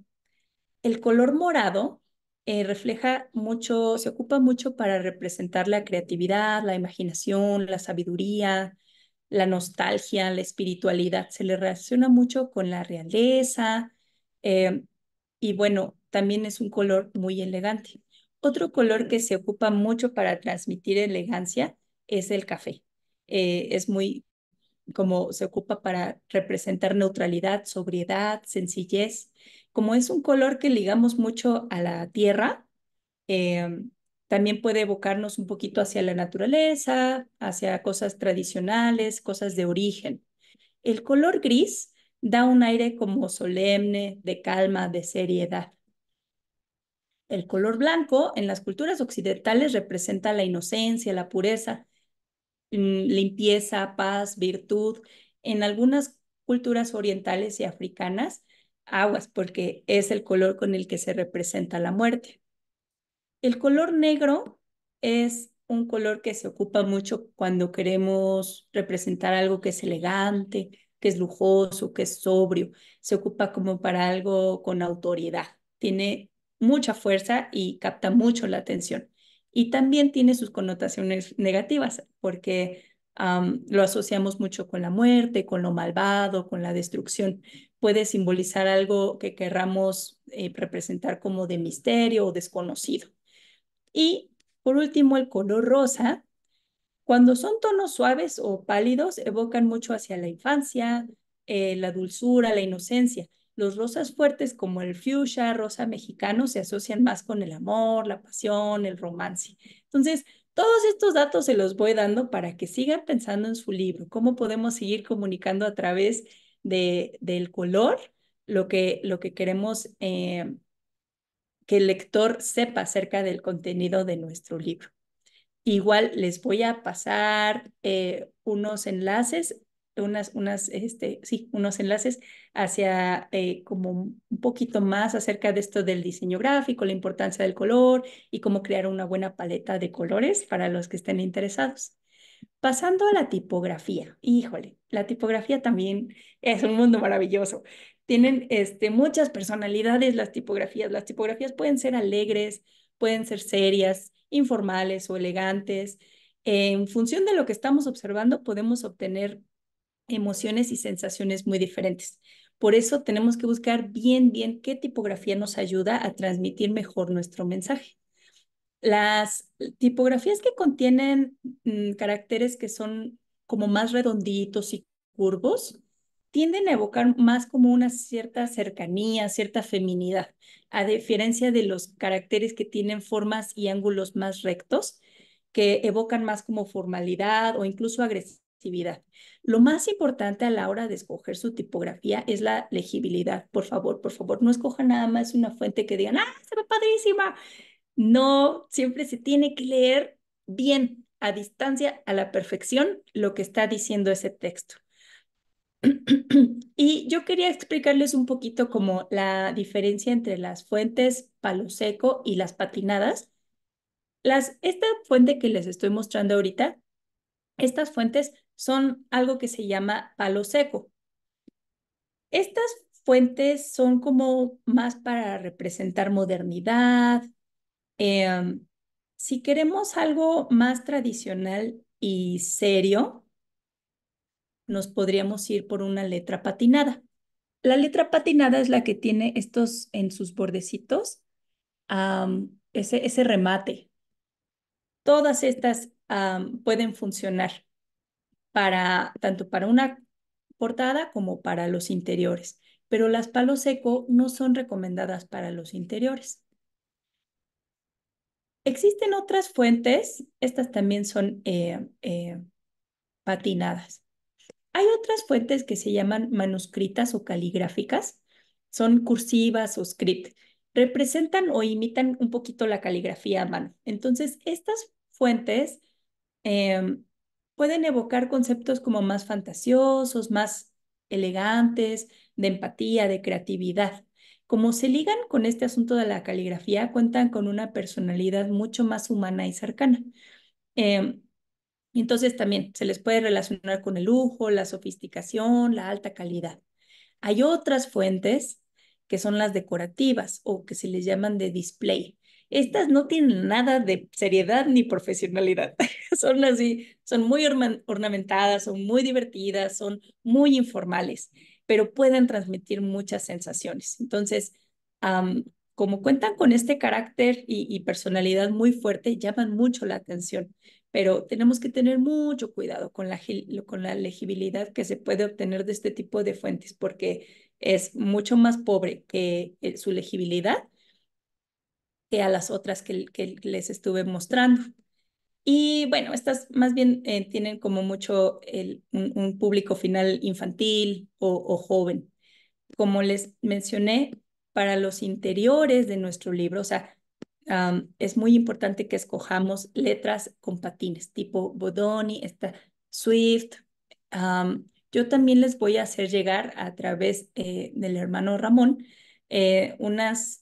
El color morado eh, refleja mucho, se ocupa mucho para representar la creatividad, la imaginación, la sabiduría, la nostalgia, la espiritualidad. Se le relaciona mucho con la realeza eh, y bueno, también es un color muy elegante. Otro color que se ocupa mucho para transmitir elegancia es el café. Eh, es muy como se ocupa para representar neutralidad, sobriedad, sencillez. Como es un color que ligamos mucho a la tierra, em, también puede evocarnos un poquito hacia la naturaleza, hacia cosas tradicionales, cosas de origen. El color gris da un aire como solemne, de calma, de seriedad. El color blanco en las culturas occidentales representa la inocencia, la pureza, mm, limpieza, paz, virtud. En algunas culturas orientales y africanas, aguas, porque es el color con el que se representa la muerte. El color negro es un color que se ocupa mucho cuando queremos representar algo que es elegante, que es lujoso, que es sobrio. Se ocupa como para algo con autoridad. Tiene mucha fuerza y capta mucho la atención. Y también tiene sus connotaciones negativas, porque lo asociamos mucho con la muerte, con lo malvado, con la destrucción. Puede simbolizar algo que querramos eh, representar como de misterio o desconocido. Y por último, el color rosa. Cuando son tonos suaves o pálidos, evocan mucho hacia la infancia, eh, la dulzura, la inocencia los rosas fuertes como el fuchsia, rosa mexicano, se asocian más con el amor, la pasión, el romance. Entonces, todos estos datos se los voy dando para que sigan pensando en su libro, cómo podemos seguir comunicando a través de, del color lo que, lo que queremos eh, que el lector sepa acerca del contenido de nuestro libro. Igual les voy a pasar eh, unos enlaces unas, unas, este, sí, unos enlaces hacia eh, como un poquito más acerca de esto del diseño gráfico, la importancia del color y cómo crear una buena paleta de colores para los que estén interesados. Pasando a la tipografía, híjole, la tipografía también es un mundo maravilloso. Tienen este, muchas personalidades las tipografías. Las tipografías pueden ser alegres, pueden ser serias, informales o elegantes. En función de lo que estamos observando, podemos obtener emociones y sensaciones muy diferentes. Por eso tenemos que buscar bien, bien qué tipografía nos ayuda a transmitir mejor nuestro mensaje. Las tipografías que contienen mm, caracteres que son como más redonditos y curvos, tienden a evocar más como una cierta cercanía, cierta feminidad, a diferencia de los caracteres que tienen formas y ángulos más rectos, que evocan más como formalidad o incluso agresividad lo más importante a la hora de escoger su tipografía es la legibilidad. Por favor, por favor, no escoja nada más una fuente que digan, ah, se ve padrísima. No, siempre se tiene que leer bien, a distancia, a la perfección, lo que está diciendo ese texto. Y yo quería explicarles un poquito como la diferencia entre las fuentes palo seco y las patinadas. Las, esta fuente que les estoy mostrando ahorita, estas fuentes son algo que se llama palo seco. Estas fuentes son como más para representar modernidad. Em, si queremos algo más tradicional y serio, nos podríamos ir por una letra patinada. La letra patinada es la que tiene estos en sus bordecitos, ese, ese remate. Todas estas pueden funcionar para tanto para una portada como para los interiores, pero las palos seco no son recomendadas para los interiores. Existen otras fuentes, estas también son eh, eh, patinadas. Hay otras fuentes que se llaman manuscritas o caligráficas, son cursivas o script, representan o imitan un poquito la caligrafía a mano. Entonces, estas fuentes em, pueden evocar conceptos como más fantasiosos, más elegantes, de empatía, de creatividad. Como se ligan con este asunto de la caligrafía, cuentan con una personalidad mucho más humana y cercana. Em, entonces también se les puede relacionar con el lujo, la sofisticación, la alta calidad. Hay otras fuentes que son las decorativas o que se les llaman de display. Estas no tienen nada de seriedad ni profesionalidad. son así, son muy ornamentadas, son muy divertidas, son muy informales, pero pueden transmitir muchas sensaciones. Entonces, como cuentan con este carácter y, personalidad muy fuerte, llaman mucho la atención pero tenemos que tener mucho cuidado con la, con la legibilidad que se puede obtener de este tipo de fuentes porque es mucho más pobre que eh, su legibilidad a las otras que, les estuve mostrando. Y bueno, estas más bien eh, tienen como mucho un, público final infantil o, joven. Como les mencioné, para los interiores de nuestro libro, o sea, es muy importante que escojamos letras con patines, tipo Bodoni, esta Swift. yo también les voy a hacer llegar a través eh, del hermano Ramón eh, unas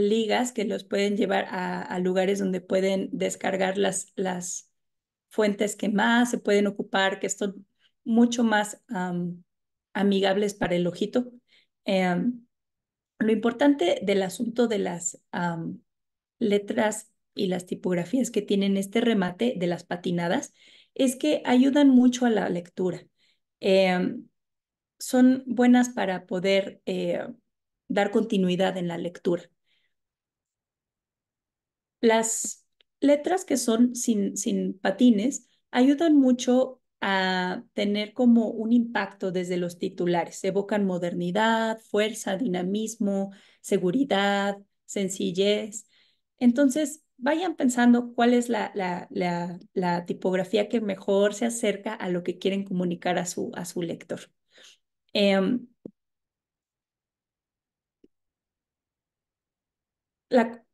ligas que los pueden llevar a, lugares donde pueden descargar las, las fuentes que más se pueden ocupar, que son mucho más amigables para el ojito. Em, lo importante del asunto de las letras y las tipografías que tienen este remate de las patinadas es que ayudan mucho a la lectura. Em, son buenas para poder eh, dar continuidad en la lectura. Las letras que son sin, sin patines ayudan mucho a tener como un impacto desde los titulares. Evocan modernidad, fuerza, dinamismo, seguridad, sencillez. Entonces, vayan pensando cuál es la, tipografía que mejor se acerca a lo que quieren comunicar a su, a su lector. Em, la,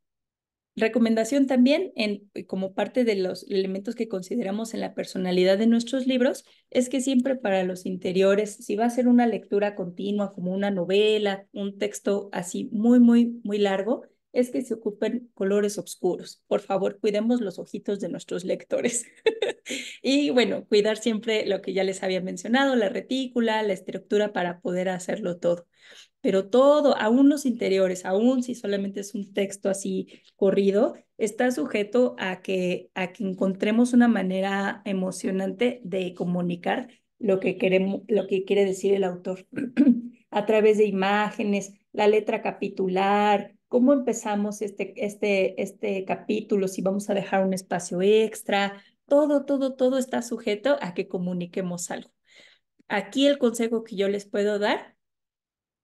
Recomendación también, en, eh, como parte de los elementos que consideramos en la personalidad de nuestros libros, es que siempre para los interiores, si va a ser una lectura continua, como una novela, un texto así muy, muy, muy largo, es que se ocupen colores oscuros. Por favor, cuidemos los ojitos de nuestros lectores. y bueno, cuidar siempre lo que ya les había mencionado, la retícula, la estructura para poder hacerlo todo pero todo, aún los interiores, aún si solamente es un texto así corrido, está sujeto a que, a que encontremos una manera emocionante de comunicar lo que, queremos, lo que quiere decir el autor, a través de imágenes, la letra capitular, cómo empezamos este, este, este capítulo, si vamos a dejar un espacio extra, todo, todo, todo está sujeto a que comuniquemos algo. Aquí el consejo que yo les puedo dar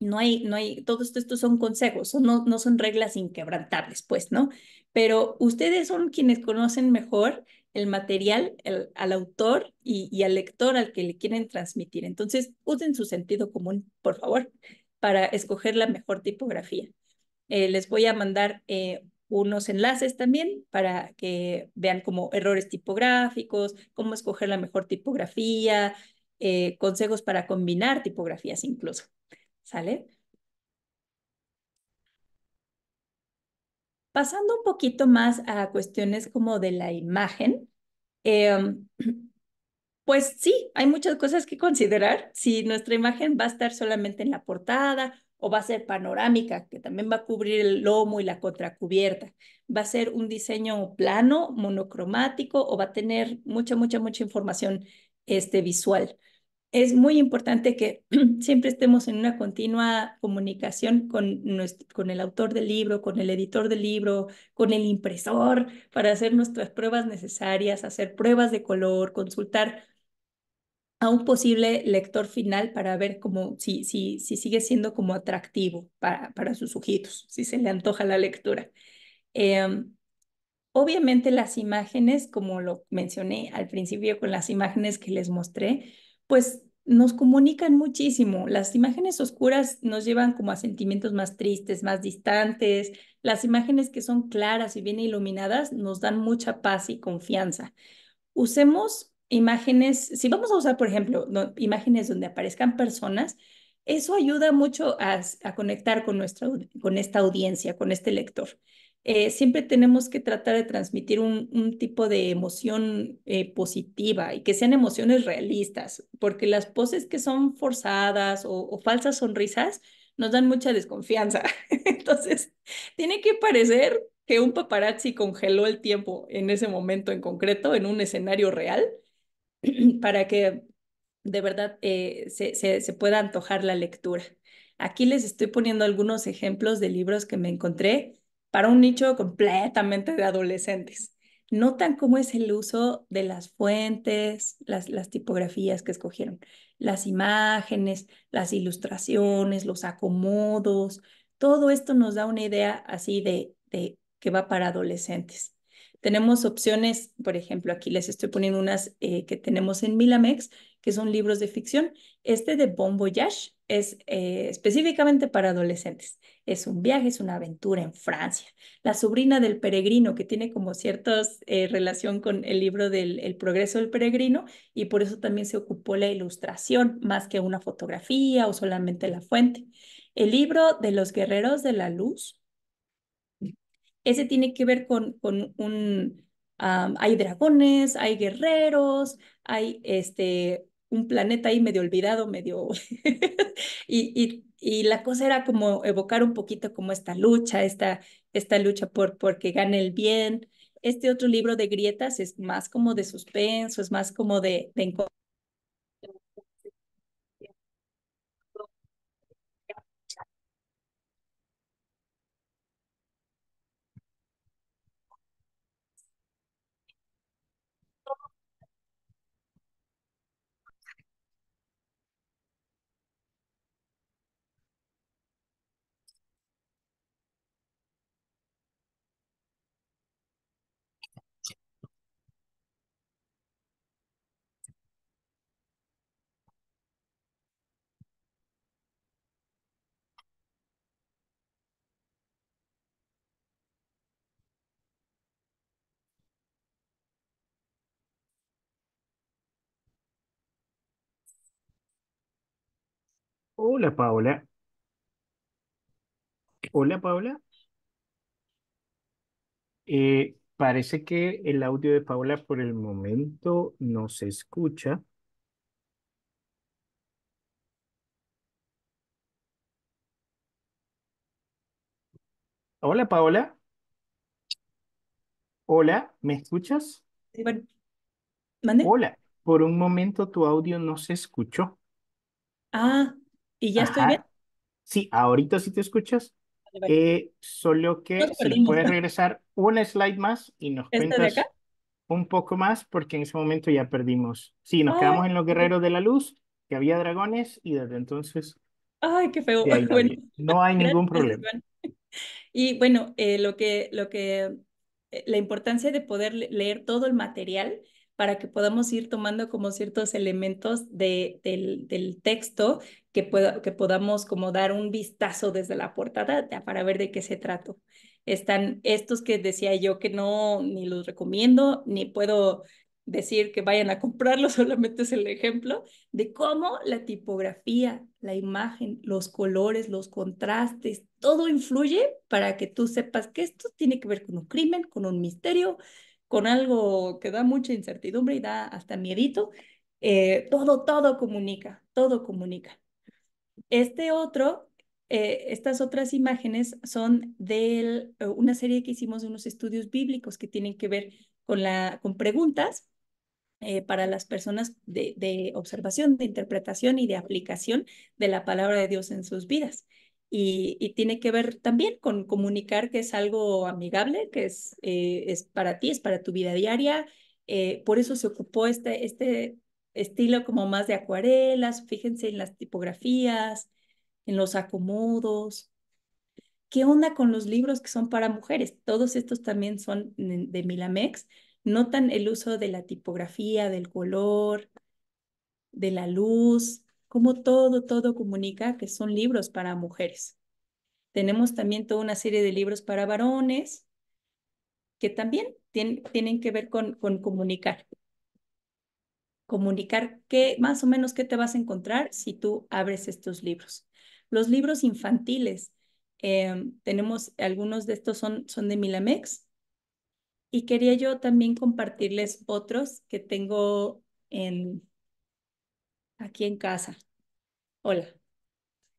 no hay, no hay, todos estos son consejos, no, no son reglas inquebrantables, pues, ¿no? Pero ustedes son quienes conocen mejor el material al autor y, al lector al que le quieren transmitir. Entonces, usen su sentido común, por favor, para escoger la mejor tipografía. Eh, les voy a mandar eh, unos enlaces también para que vean como errores tipográficos, cómo escoger la mejor tipografía, eh, consejos para combinar tipografías incluso. ¿Sale? Pasando un poquito más a cuestiones como de la imagen, em, pues sí, hay muchas cosas que considerar. Si nuestra imagen va a estar solamente en la portada o va a ser panorámica, que también va a cubrir el lomo y la contracubierta, va a ser un diseño plano, monocromático o va a tener mucha, mucha, mucha información este, visual es muy importante que siempre estemos en una continua comunicación con, con el autor del libro, con el editor del libro, con el impresor, para hacer nuestras pruebas necesarias, hacer pruebas de color, consultar a un posible lector final para ver cómo, si, si, sigue siendo como atractivo para, para sus ojitos, si se le antoja la lectura. Em, obviamente las imágenes, como lo mencioné al principio con las imágenes que les mostré, pues nos comunican muchísimo. Las imágenes oscuras nos llevan como a sentimientos más tristes, más distantes. Las imágenes que son claras y bien iluminadas nos dan mucha paz y confianza. Usemos imágenes, si vamos a usar, por ejemplo, imágenes donde aparezcan personas, eso ayuda mucho a, conectar con, nuestra, con esta audiencia, con este lector. Eh, siempre tenemos que tratar de transmitir un, tipo de emoción eh, positiva y que sean emociones realistas, porque las poses que son forzadas o, falsas sonrisas nos dan mucha desconfianza. Entonces, tiene que parecer que un paparazzi congeló el tiempo en ese momento en concreto, en un escenario real, para que de verdad eh, se, se pueda antojar la lectura. Aquí les estoy poniendo algunos ejemplos de libros que me encontré para un nicho completamente de adolescentes. Notan cómo es el uso de las fuentes, las, tipografías que escogieron, las imágenes, las ilustraciones, los acomodos. Todo esto nos da una idea así de, que va para adolescentes. Tenemos opciones, por ejemplo, aquí les estoy poniendo unas eh, que tenemos en Milamex, que son libros de ficción. Este de Bon Voyage es eh, específicamente para adolescentes. Es un viaje, es una aventura en Francia. La sobrina del peregrino, que tiene como cierta eh, relación con el libro del progreso del peregrino, y por eso también se ocupó la ilustración más que una fotografía o solamente la fuente. El libro de los guerreros de la luz, ese tiene que ver con, con un... hay dragones, hay guerreros, hay este, un planeta ahí medio olvidado, medio... y, la cosa era como evocar un poquito como esta lucha, esta, esta lucha por, por que gane el bien. Este otro libro de grietas es más como de suspenso, es más como de, Hola Paola. Hola Paola. Eh, parece que el audio de Paola por el momento no se escucha. Hola Paola. Hola, ¿me escuchas? Hola, por un momento tu audio no se escuchó. Ah, ¿Y ya estoy bien? Sí, ahorita sí te escuchas. Eh, solo que Nos si regresar un slide más y nos ¿Este cuentas un poco más, porque en ese momento ya perdimos. Sí, nos quedamos en los guerreros de la luz, que había dragones, y desde entonces. Ay, qué feo. no hay ningún problema. Y bueno, eh, lo que, lo que, eh, la importancia de poder leer todo el material para que podamos ir tomando como ciertos elementos del, texto que, que podamos como dar un vistazo desde la portada para ver de qué se trata. Están estos que decía yo que no, ni los recomiendo, ni puedo decir que vayan a comprarlo, solamente es el ejemplo de cómo la tipografía, la imagen, los colores, los contrastes, todo influye para que tú sepas que esto tiene que ver con un crimen, con un misterio, con algo que da mucha incertidumbre y da hasta miedito, eh, todo, todo comunica, todo comunica. Este otro, eh, estas otras imágenes son de eh, una serie que hicimos de unos estudios bíblicos que tienen que ver con, la, con preguntas para las personas de, de observación, de interpretación y de aplicación de la palabra de Dios en sus vidas y, tiene que ver también con comunicar que es algo amigable, que es, eh, es para ti, es para tu vida diaria. Eh, por eso se ocupó este, este estilo como más de acuarelas, fíjense en las tipografías, en los acomodos. ¿Qué onda con los libros que son para mujeres? Todos estos también son de Milamex. Notan el uso de la tipografía, del color, de la luz, como todo, todo comunica, que son libros para mujeres. Tenemos también toda una serie de libros para varones que también tienen, tienen que ver con, con comunicar. Comunicar qué, más o menos qué te vas a encontrar si tú abres estos libros. Los libros infantiles, em, tenemos algunos de estos son, son de Milamex y quería yo también compartirles otros que tengo en, aquí en casa. Hola.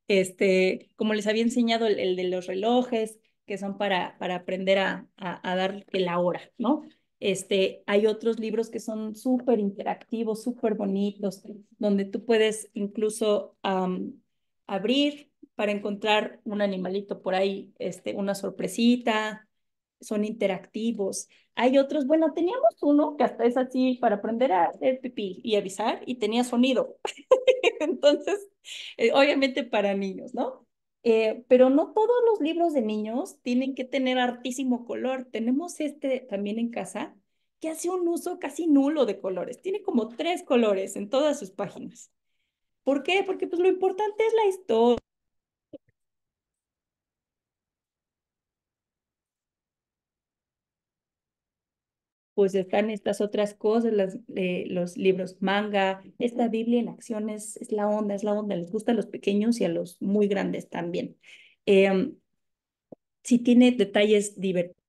Este, como les había enseñado el, de los relojes, que son para, para aprender a, a, dar la hora, ¿no? Este, hay otros libros que son súper interactivos, súper bonitos, donde tú puedes incluso abrir para encontrar un animalito por ahí, este, una sorpresita, son interactivos. Hay otros, bueno, teníamos uno que hasta es así para aprender a hacer pipí y avisar y tenía sonido. Entonces, eh, obviamente para niños, ¿no? Eh, pero no todos los libros de niños tienen que tener artísimo color. Tenemos este también en casa que hace un uso casi nulo de colores. Tiene como tres colores en todas sus páginas. ¿Por qué? Porque pues lo importante es la historia pues están estas otras cosas, eh, los libros manga, esta Biblia en acción es, la onda, es la onda, les gusta a los pequeños y a los muy grandes también. Em, si tiene detalles divertidos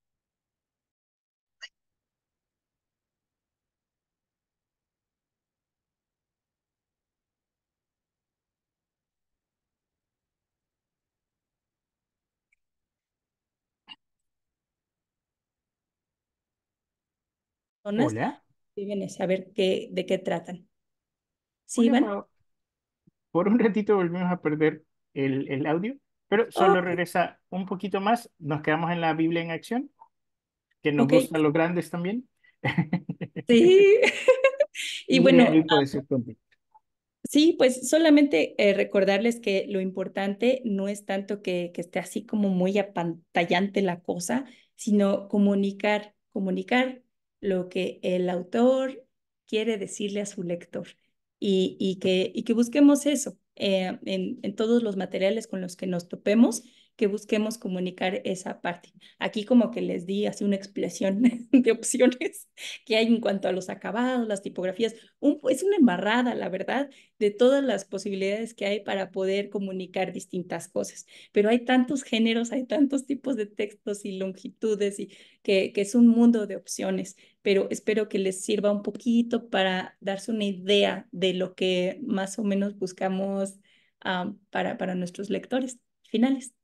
Hola. Sí, viven a ver qué, de qué tratan. Sí, Por un ratito volvemos a perder el, el audio, pero solo regresa un poquito más. Nos quedamos en la Biblia en acción, que nos gustan los grandes también. Sí. y, bueno. Sí, pues solamente eh, recordarles que lo importante no es tanto que, que, esté así como muy apantallante la cosa, sino comunicar, comunicar lo que el autor quiere decirle a su lector y, que, busquemos eso eh, en todos los materiales con los que nos topemos que busquemos comunicar esa parte. Aquí como que les di hace una expresión de opciones que hay en cuanto a los acabados, las tipografías. Un, es una embarrada, la verdad, de todas las posibilidades que hay para poder comunicar distintas cosas. Pero hay tantos géneros, hay tantos tipos de textos y longitudes y que, que es un mundo de opciones. Pero espero que les sirva un poquito para darse una idea de lo que más o menos buscamos ah, para, para nuestros lectores finales.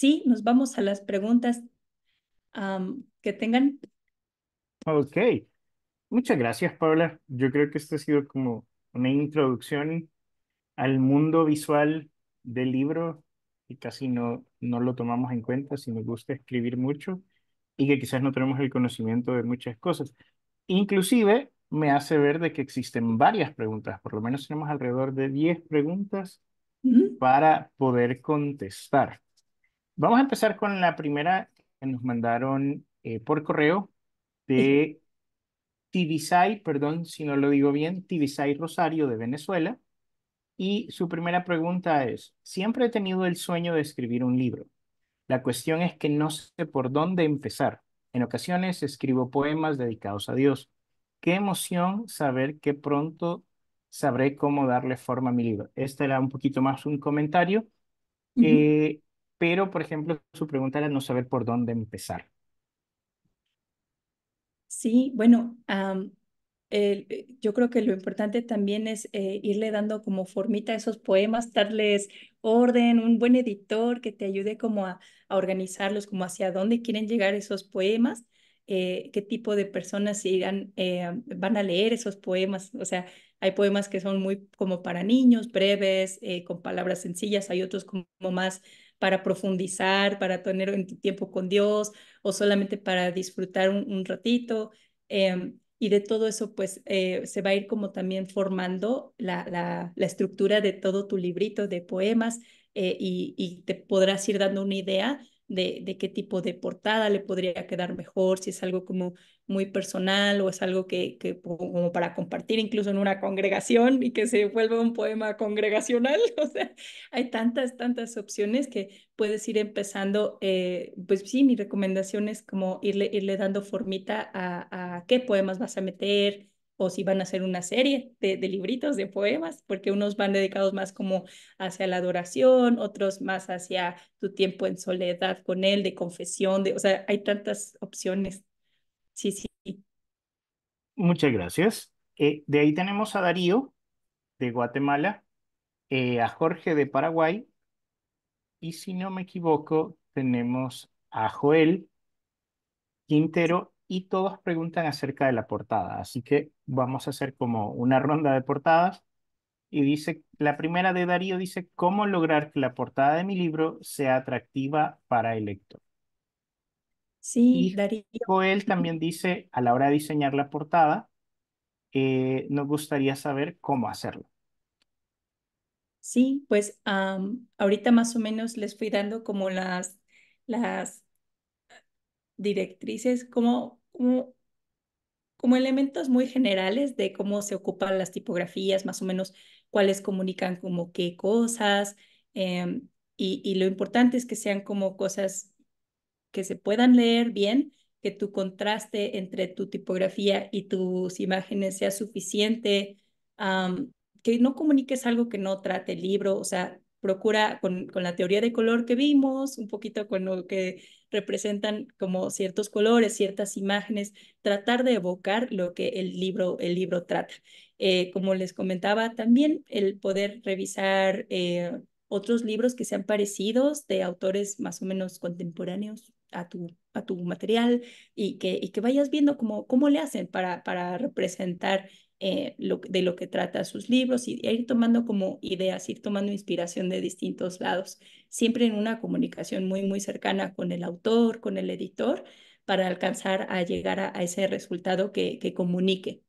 Sí, nos vamos a las preguntas que tengan. Ok. Muchas gracias, Paula. Yo creo que esto ha sido como una introducción al mundo visual del libro y casi no, no lo tomamos en cuenta si nos gusta escribir mucho y que quizás no tenemos el conocimiento de muchas cosas. Inclusive me hace ver de que existen varias preguntas, por lo menos tenemos alrededor de 10 preguntas para poder contestar. Vamos a empezar con la primera que nos mandaron eh, por correo de Tibisay, perdón si no lo digo bien, Tibisay Rosario de Venezuela. Y su primera pregunta es, siempre he tenido el sueño de escribir un libro. La cuestión es que no sé por dónde empezar. En ocasiones escribo poemas dedicados a Dios. Qué emoción saber que pronto sabré cómo darle forma a mi libro. Este era un poquito más un comentario pero por ejemplo su pregunta era no saber por dónde empezar. Sí, bueno, eh, yo creo que lo importante también es eh, irle dando como formita a esos poemas, darles orden, un buen editor que te ayude como a, organizarlos, como hacia dónde quieren llegar esos poemas. Eh, qué tipo de personas irán, van a leer esos poemas. O sea, hay poemas que son muy como para niños, breves, con palabras sencillas, hay otros como más para profundizar, para tener un tiempo con Dios o solamente para disfrutar un, ratito. Em, y de todo eso, pues eh, se va a ir como también formando la, estructura de todo tu librito de poemas eh, y te podrás ir dando una idea de, qué tipo de portada le podría quedar mejor, si es algo como muy personal o es algo que, como para compartir incluso en una congregación y que se vuelva un poema congregacional. O sea, hay tantas, tantas opciones que puedes ir empezando. Eh, pues sí, mi recomendación es como irle, irle dando formita a qué poemas vas a meter, o si van a hacer una serie de, libritos, de poemas, porque unos van dedicados más como hacia la adoración, otros más hacia tu tiempo en soledad con él, de confesión, de, o sea, hay tantas opciones. Sí, sí. Muchas gracias. Eh, de ahí tenemos a Darío de Guatemala, eh, a Jorge de Paraguay, y si no me equivoco, tenemos a Joel Quintero y todos preguntan acerca de la portada. Así que vamos a hacer como una ronda de portadas. Y dice, la primera de Darío dice, ¿cómo lograr que la portada de mi libro sea atractiva para el lector? Sí, Darío. Joel también dice, a la hora de diseñar la portada, eh, nos gustaría saber cómo hacerlo. Sí, pues ahorita más o menos les fui dando como las, las directrices, cómo como, elementos muy generales de cómo se ocupan las tipografías, más o menos cuáles comunican como qué cosas, em, y, lo importante es que sean como cosas que se puedan leer bien, que tu contraste entre tu tipografía y tus imágenes sea suficiente, que no comuniques algo que no trate el libro, o sea, procura con, la teoría de color que vimos, un poquito con lo que representan como ciertos colores, ciertas imágenes, tratar de evocar lo que el libro, el libro trata. Eh, como les comentaba, también el poder revisar eh, otros libros que sean parecidos de autores más o menos contemporáneos a tu, a tu material y que, y que vayas viendo cómo, cómo le hacen para, para representar eh, de lo que trata sus libros y e ir tomando como ideas, ir tomando inspiración de distintos lados, siempre en una comunicación muy, muy cercana con el autor, con el editor, para alcanzar a llegar a, ese resultado que, que comunique.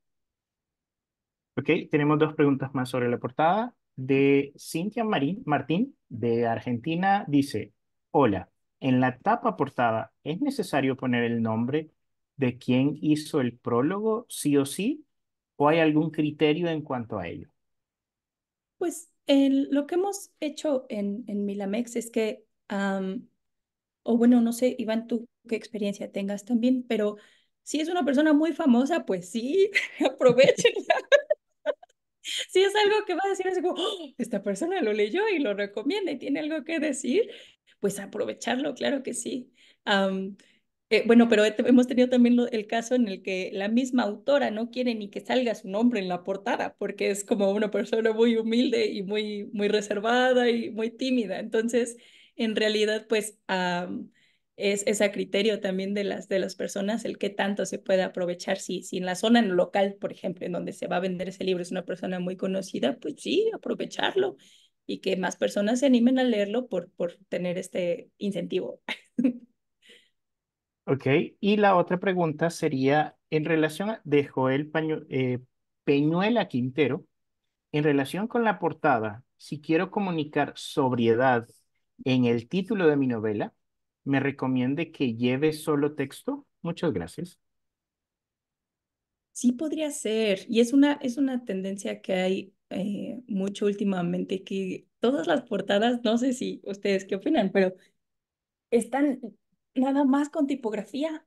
Ok, tenemos dos preguntas más sobre la portada. De Cintia Marín, Martín, de Argentina, dice, hola, en la tapa portada, ¿es necesario poner el nombre de quien hizo el prólogo, sí o sí? ¿O hay algún criterio en cuanto a ello? Pues lo que hemos hecho en, Milamex es que, o bueno, no sé, Iván, tú qué experiencia tengas también, pero si es una persona muy famosa, pues sí, aprovechenla. si es algo que va a decir, es como, oh, esta persona lo leyó y lo recomienda y tiene algo que decir, pues aprovecharlo, claro que sí. Eh, bueno, pero hemos tenido también el caso en el que la misma autora no quiere ni que salga su nombre en la portada, porque es como una persona muy humilde y muy, muy reservada y muy tímida. Entonces, en realidad, pues es, ese a criterio también de las, de las personas el que tanto se puede aprovechar. Si, si en la zona local, por ejemplo, en donde se va a vender ese libro es una persona muy conocida, pues sí, aprovecharlo y que más personas se animen a leerlo por, por tener este incentivo. Ok, y la otra pregunta sería en relación a- de Joel eh, Peñuela Quintero, en relación con la portada, si quiero comunicar sobriedad en el título de mi novela, ¿me recomiende que lleve solo texto? Muchas gracias. Sí, podría ser. Y es una, es una tendencia que hay eh, mucho últimamente, que todas las portadas, no sé si ustedes qué opinan, pero están nada más con tipografía,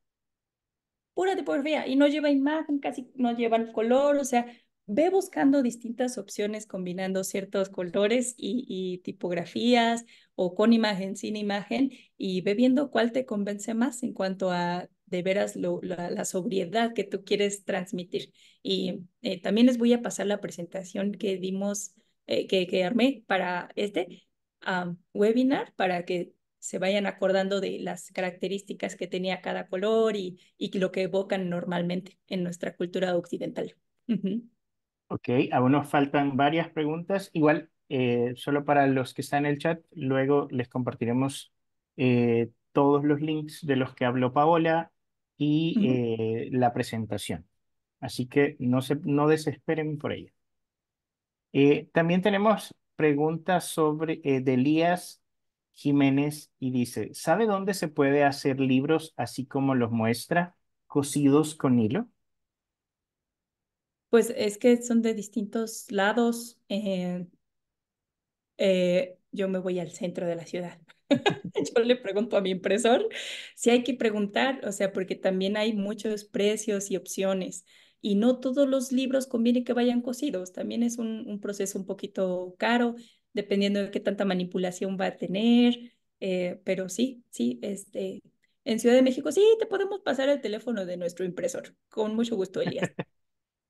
pura tipografía, y no lleva imagen, casi no llevan color, o sea, ve buscando distintas opciones combinando ciertos colores y, tipografías o con imagen, sin imagen, y ve viendo cuál te convence más en cuanto a de veras la, sobriedad que tú quieres transmitir. Y eh, también les voy a pasar la presentación que dimos, eh, que, armé para este ah, webinar, para que se vayan acordando de las características que tenía cada color y, lo que evocan normalmente en nuestra cultura occidental. Ok, aún nos faltan varias preguntas. Igual, eh, solo para los que están en el chat, luego les compartiremos eh, todos los links de los que habló Paola y eh, la presentación. Así que no, se, no desesperen por ello. también tenemos preguntas sobre, de Elías Jiménez y dice, ¿sabe dónde se puede hacer libros así como los muestra, cosidos con hilo? Pues es que son de distintos lados. Eh, eh, yo me voy al centro de la ciudad. yo le pregunto a mi impresor si hay que preguntar, o sea, porque también hay muchos precios y opciones. Y no todos los libros conviene que vayan cosidos. También es un proceso un poquito caro dependiendo de qué tanta manipulación va a tener, eh, pero sí, sí, este, en Ciudad de México, sí, te podemos pasar el teléfono de nuestro impresor, con mucho gusto, Elías.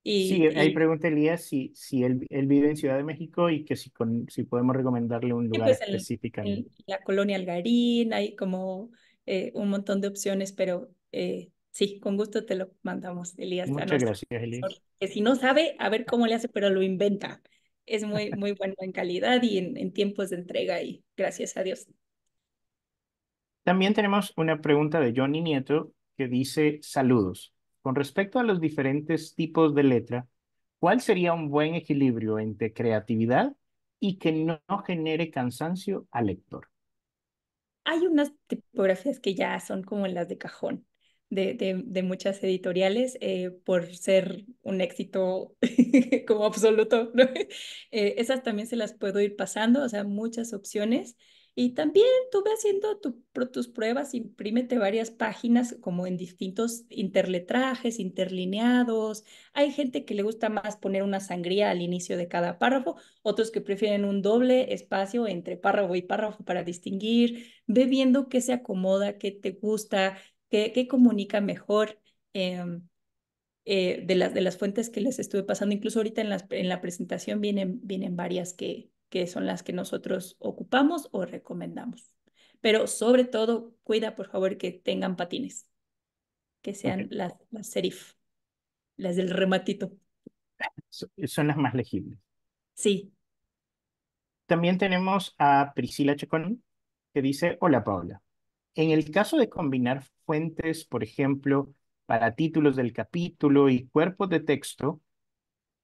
Y, sí, ahí pregunta Elías si, si él, vive en Ciudad de México y que si, con, si podemos recomendarle un lugar pues, específico la colonia Algarín, hay como eh, un montón de opciones, pero eh, sí, con gusto te lo mandamos, Elías. Muchas gracias, Elías. Que si no sabe, a ver cómo le hace, pero lo inventa es muy, muy bueno en calidad y en, tiempos de entrega y gracias a Dios. También tenemos una pregunta de Johnny Nieto que dice saludos. Con respecto a los diferentes tipos de letra, ¿cuál sería un buen equilibrio entre creatividad y que no genere cansancio al lector? Hay unas tipografías que ya son como las de cajón, de, muchas editoriales eh, por ser un éxito como absoluto. Eh, esas también se las puedo ir pasando, o sea, muchas opciones. Y también tuve haciendo tus pruebas, imprímete varias páginas como en distintos interletrajes, interlineados. Hay gente que le gusta más poner una sangría al inicio de cada párrafo, otros que prefieren un doble espacio entre párrafo y párrafo para distinguir. Ve viendo qué se acomoda, qué te gusta, qué, comunica mejor em, eh, de, las, de las fuentes que les estuve pasando. Incluso ahorita en, las, en la presentación vienen, vienen varias que, que son las que nosotros ocupamos o recomendamos. Pero sobre todo, cuida por favor que tengan patines, que sean las, serif, las del rematito. Eh, son las más legibles. Sí. También tenemos a Priscila Checoni que dice, hola Paula, en el caso de combinar fuentes, por ejemplo, para títulos del capítulo y cuerpos de texto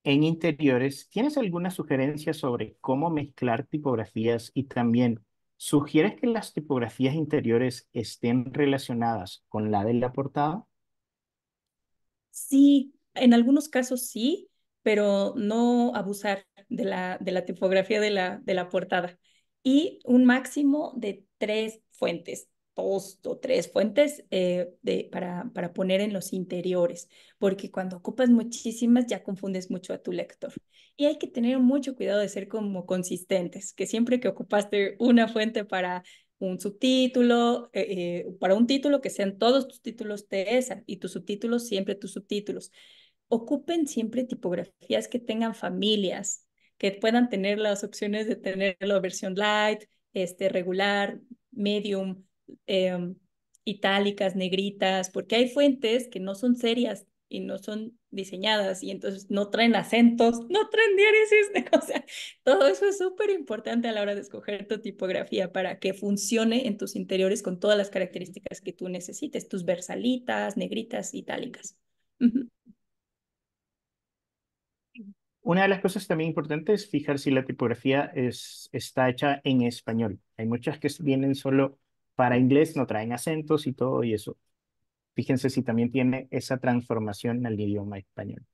en interiores, ¿tienes alguna sugerencia sobre cómo mezclar tipografías y también sugieres que las tipografías interiores estén relacionadas con la de la portada? Sí, en algunos casos sí, pero no abusar de la, de la tipografía de la, de la portada. Y un máximo de tres fuentes, dos o tres fuentes eh, de, para, para poner en los interiores, porque cuando ocupas muchísimas ya confundes mucho a tu lector. Y hay que tener mucho cuidado de ser como consistentes, que siempre que ocupaste una fuente para un subtítulo, eh, eh, para un título que sean todos tus títulos de esa y tus subtítulos siempre tus subtítulos. Ocupen siempre tipografías que tengan familias, que puedan tener las opciones de tener la versión light, este regular, medium, eh, itálicas, negritas, porque hay fuentes que no son serias y no son diseñadas y entonces no traen acentos, no traen diéresis, o sea, todo eso es súper importante a la hora de escoger tu tipografía para que funcione en tus interiores con todas las características que tú necesites, tus versalitas, negritas, itálicas. Una de las cosas también importantes es fijar si la tipografía es, está hecha en español. Hay muchas que vienen solo para inglés no traen acentos y todo y eso. Fíjense si también tiene esa transformación al idioma español.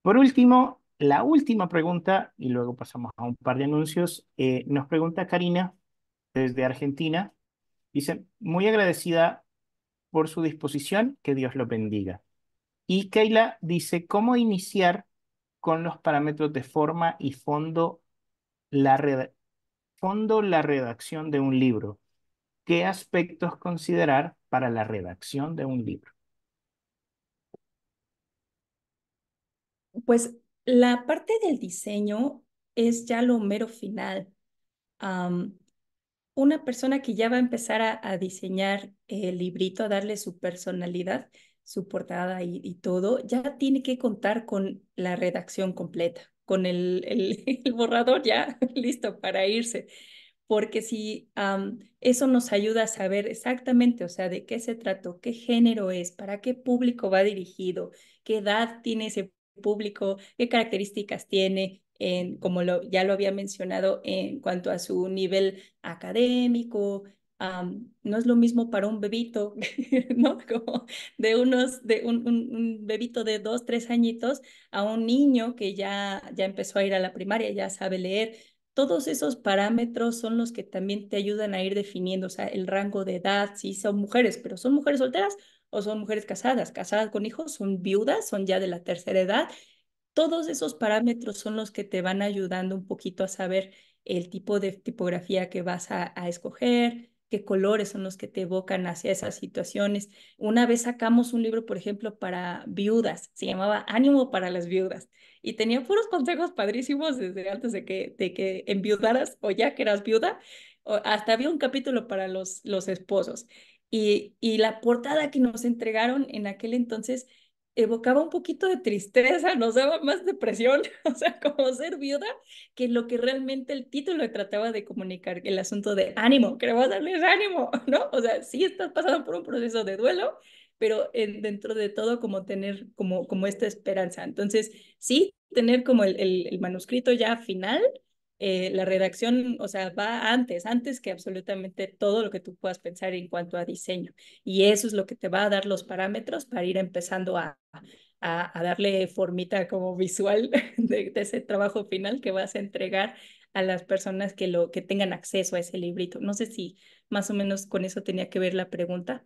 Por último, la última pregunta, y luego pasamos a un par de anuncios, eh, nos pregunta Karina desde Argentina. Dice, muy agradecida por su disposición, que Dios lo bendiga. Y Keila dice, ¿cómo iniciar con los parámetros de forma y fondo la, fondo la redacción de un libro? qué aspectos considerar para la redacción de un libro. Pues la parte del diseño es ya lo mero final. una persona que ya va a empezar a, diseñar el librito, a darle su personalidad, su portada y, todo, ya tiene que contar con la redacción completa, con el borrador ya listo para irse porque si eso nos ayuda a saber exactamente, o sea, de qué se trató, qué género es, para qué público va dirigido, qué edad tiene ese público, qué características tiene, en, como ya lo había mencionado, en cuanto a su nivel académico. no es lo mismo para un bebito, ¿no? Como de unos, de un, bebito de dos, tres añitos a un niño que ya, ya empezó a ir a la primaria, ya sabe leer, todos esos parámetros son los que también te ayudan a ir definiendo, o sea, el rango de edad, si son mujeres, pero son mujeres solteras o son mujeres casadas, casadas con hijos, son viudas, son ya de la tercera edad. Todos esos parámetros son los que te van ayudando un poquito a saber el tipo de tipografía que vas a, a escoger, qué colores son los que te evocan hacia esas situaciones. Una vez sacamos un libro, por ejemplo, para viudas, se llamaba Ánimo para las viudas y tenía puros consejos padrísimos desde antes de que, de que enviudaras o ya que eras viuda, hasta había un capítulo para los, los esposos. Y, y la portada que nos entregaron en aquel entonces evocaba un poquito de tristeza, nos daba más depresión, o sea, como ser viuda, que lo que realmente el título trataba de comunicar, el asunto de ánimo, que le vas a darles ánimo, ¿no? O sea, sí estás pasando por un proceso de duelo, pero dentro de todo como tener como, como esta esperanza. Entonces, sí, tener como el manuscrito ya final, eh, la redacción, o sea, va antes, antes que absolutamente todo lo que tú puedas pensar en cuanto a diseño. Y eso es lo que te va a dar los parámetros para ir empezando a, a, darle formita como visual de, ese trabajo final que vas a entregar a las personas que, lo, que tengan acceso a ese librito. No sé si más o menos con eso tenía que ver la pregunta.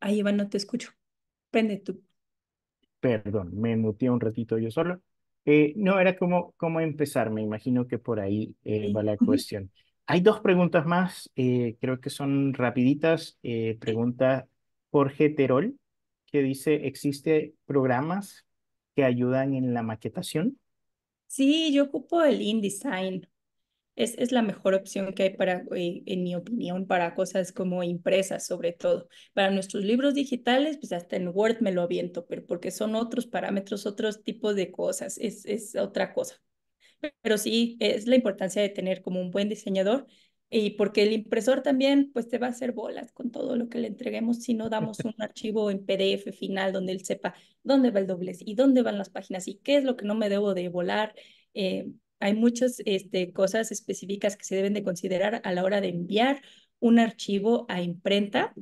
Ay, Iván, no te escucho. Prende tú. Perdón, me muteé un ratito yo solo. Eh, no, era como, cómo empezar, me imagino que por ahí eh, va la cuestión. Hay dos preguntas más, eh, creo que son rapiditas. pregunta Jorge Terol, que dice, ¿existe programas que ayudan en la maquetación? Sí, yo ocupo el InDesign es, la mejor opción que hay para, eh, en mi opinión, para cosas como impresas, sobre todo. Para nuestros libros digitales, pues hasta en Word me lo aviento, pero porque son otros parámetros, otros tipos de cosas, es, otra cosa. Pero sí, es la importancia de tener como un buen diseñador y porque el impresor también pues te va a hacer bolas con todo lo que le entreguemos si no damos un archivo en PDF final donde él sepa dónde va el doblez y dónde van las páginas y qué es lo que no me debo de volar. Eh, hay muchas este, cosas específicas que se deben de considerar a la hora de enviar un archivo a imprenta.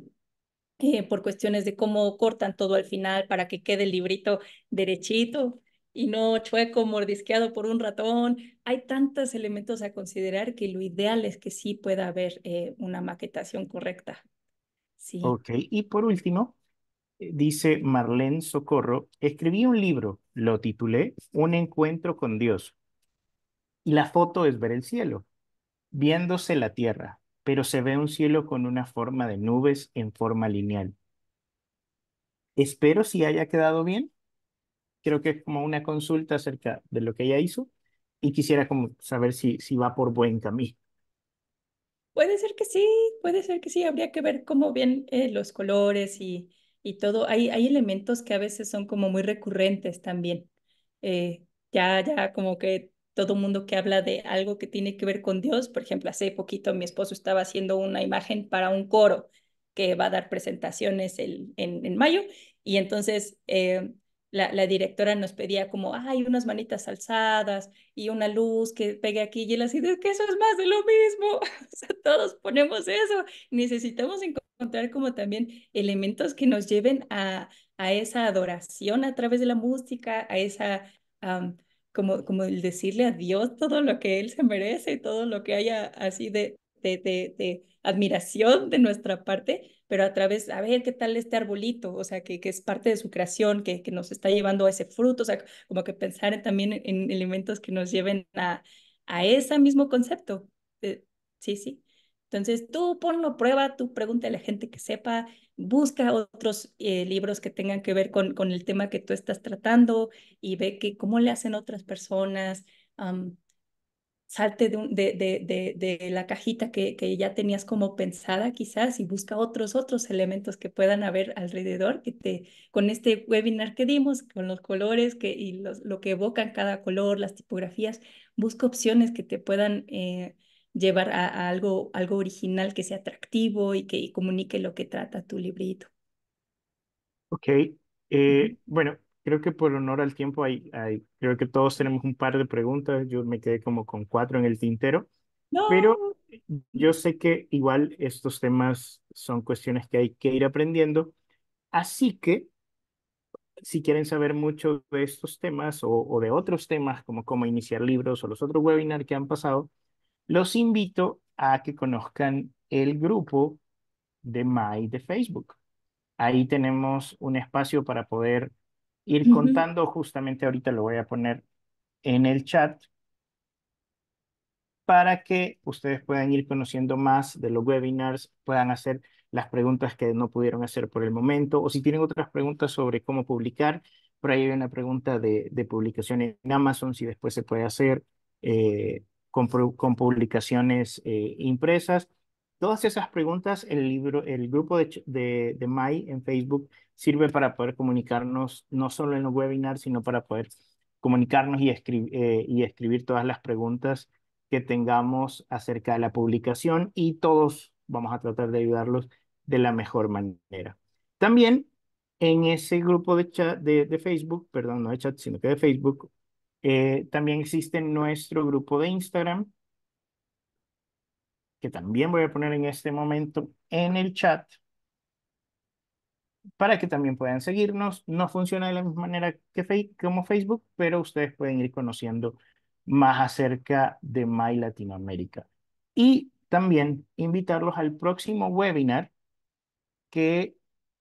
Eh, por cuestiones de cómo cortan todo al final para que quede el librito derechito y no chueco, mordisqueado por un ratón. Hay tantos elementos a considerar que lo ideal es que sí pueda haber eh, una maquetación correcta. Sí. Ok, y por último, eh, dice Marlene Socorro, escribí un libro, lo titulé Un encuentro con Dios. Y la foto es ver el cielo, viéndose la tierra, pero se ve un cielo con una forma de nubes en forma lineal. Espero si haya quedado bien. Creo que como una consulta acerca de lo que ella hizo y quisiera como saber si, si va por buen camino. Puede ser que sí, puede ser que sí. Habría que ver cómo bien eh, los colores y, todo. Hay, hay elementos que a veces son como muy recurrentes también. Eh, ya, ya como que todo mundo que habla de algo que tiene que ver con Dios. Por ejemplo, hace poquito mi esposo estaba haciendo una imagen para un coro que va a dar presentaciones el, en, mayo y entonces eh, la, directora nos pedía como, hay unas manitas alzadas y una luz que pegue aquí y él así, es que eso es más de lo mismo, o sea, todos ponemos eso, necesitamos encontrar como también elementos que nos lleven a, esa adoración a través de la música, a esa como, como el decirle a Dios todo lo que Él se merece, todo lo que haya así de, de, de, admiración de nuestra parte, pero a través, a ver qué tal este arbolito, o sea, que, que es parte de su creación, que, que nos está llevando a ese fruto, o sea, como que pensar también en, elementos que nos lleven a, a ese mismo concepto. Eh, sí, sí. Entonces, tú ponlo a prueba, tú pregunta a la gente que sepa, busca otros eh, libros que tengan que ver con, con el tema que tú estás tratando y ve que cómo le hacen otras personas. salte de, de, de, de, la cajita que, que, ya tenías como pensada quizás y busca otros, otros elementos que puedan haber alrededor, que te, con este webinar que dimos, con los colores que, y los, lo que evocan cada color, las tipografías, busca opciones que te puedan eh, llevar a, algo, algo original que sea atractivo y que comunique lo que trata tu librito. Ok, eh, bueno, creo que por honor al tiempo, hay, hay, creo que todos tenemos un par de preguntas, yo me quedé como con cuatro en el tintero, pero yo sé que igual estos temas son cuestiones que hay que ir aprendiendo, así que si quieren saber mucho de estos temas o, o de otros temas, como cómo iniciar libros o los otros webinars que han pasado, los invito a que conozcan el grupo de My de Facebook. Ahí tenemos un espacio para poder ir contando, justamente ahorita lo voy a poner en el chat para que ustedes puedan ir conociendo más de los webinars, puedan hacer las preguntas que no pudieron hacer por el momento, o si tienen otras preguntas sobre cómo publicar, por ahí hay una pregunta de, de publicación en Amazon, si después se puede hacer, eh, con, publicaciones eh, impresas. Todas esas preguntas, el, libro, el grupo de, de, de MAI en Facebook sirve para poder comunicarnos, no solo en los webinars, sino para poder comunicarnos y, eh, y escribir todas las preguntas que tengamos acerca de la publicación y todos vamos a tratar de ayudarlos de la mejor manera. También en ese grupo de chat de, de Facebook, perdón, no de chat, sino que de Facebook, eh, también existe nuestro grupo de Instagram, que también voy a poner en este momento en el chat, para que también puedan seguirnos. No funciona de la misma manera que como Facebook, pero ustedes pueden ir conociendo más acerca de My Latinoamérica. Y también invitarlos al próximo webinar que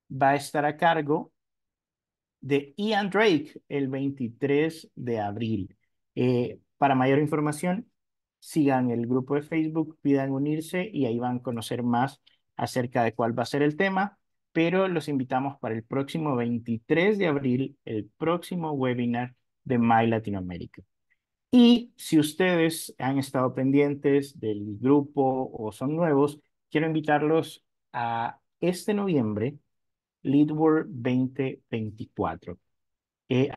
va a estar a cargo de Ian Drake el 23 de abril. Eh, para mayor información, sigan el grupo de Facebook, pidan unirse y ahí van a conocer más acerca de cuál va a ser el tema, pero los invitamos para el próximo 23 de abril, el próximo webinar de My Latinoamérica. Y si ustedes han estado pendientes del grupo o son nuevos, quiero invitarlos a este noviembre, LeadWord 2024.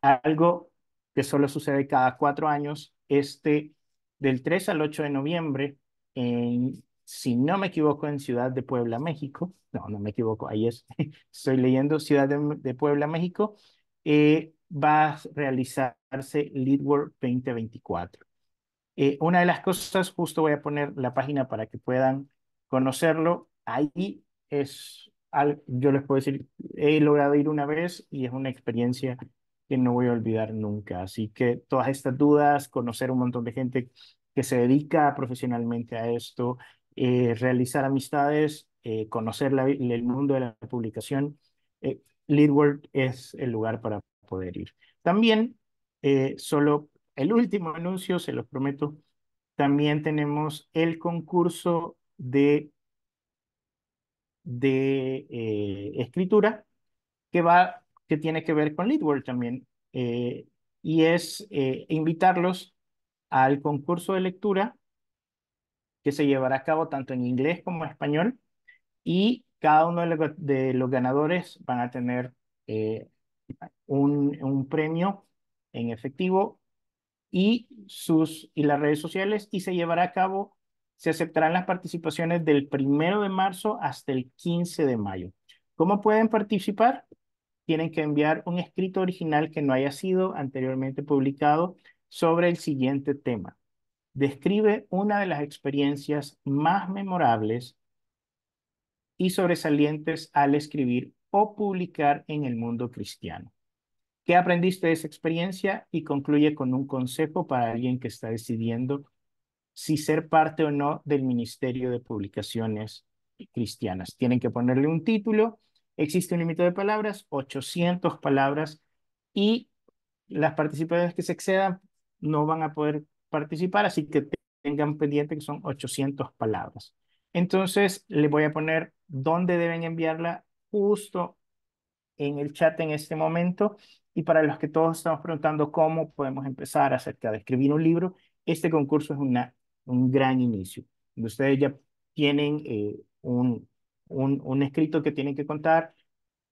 algo que solo sucede cada cuatro años, este del 3 al 8 de noviembre, en, si no me equivoco, en Ciudad de Puebla, México, no, no me equivoco, ahí es, estoy leyendo Ciudad de, Puebla, México, eh, va a realizarse LeadWord 2024. Eh, una de las cosas, justo voy a poner la página para que puedan conocerlo, ahí es yo les puedo decir, he logrado ir una vez y es una experiencia que no voy a olvidar nunca. Así que todas estas dudas, conocer un montón de gente que se dedica profesionalmente a esto, eh, realizar amistades, eh, conocer el mundo de la publicación, eh, LeadWord es el lugar para poder ir. También, eh, solo el último anuncio, se los prometo, también tenemos el concurso de de eh, escritura que, va, que tiene que ver con LitWorld también. Eh, y es eh, invitarlos al concurso de lectura que se llevará a cabo tanto en inglés como en español. Y cada uno de los, ganadores van a tener un, un premio en efectivo y, sus, y las redes sociales y se llevará a cabo se aceptarán las participaciones del primero de marzo hasta el 15 de mayo. ¿Cómo pueden participar? Tienen que enviar un escrito original que no haya sido anteriormente publicado sobre el siguiente tema. Describe una de las experiencias más memorables y sobresalientes al escribir o publicar en el mundo cristiano. ¿Qué aprendiste de esa experiencia? Y concluye con un consejo para alguien que está decidiendo si ser parte o no del Ministerio de Publicaciones Cristianas. Tienen que ponerle un título, existe un límite de palabras, 800 palabras, y las participantes que se excedan no van a poder participar, así que tengan pendiente que son 800 palabras. Entonces, le voy a poner dónde deben enviarla justo en el chat en este momento. Y para los que todos estamos preguntando cómo podemos empezar acerca de escribir un libro, este concurso es una un gran inicio. Ustedes ya tienen eh, un, un, un, escrito que tienen que contar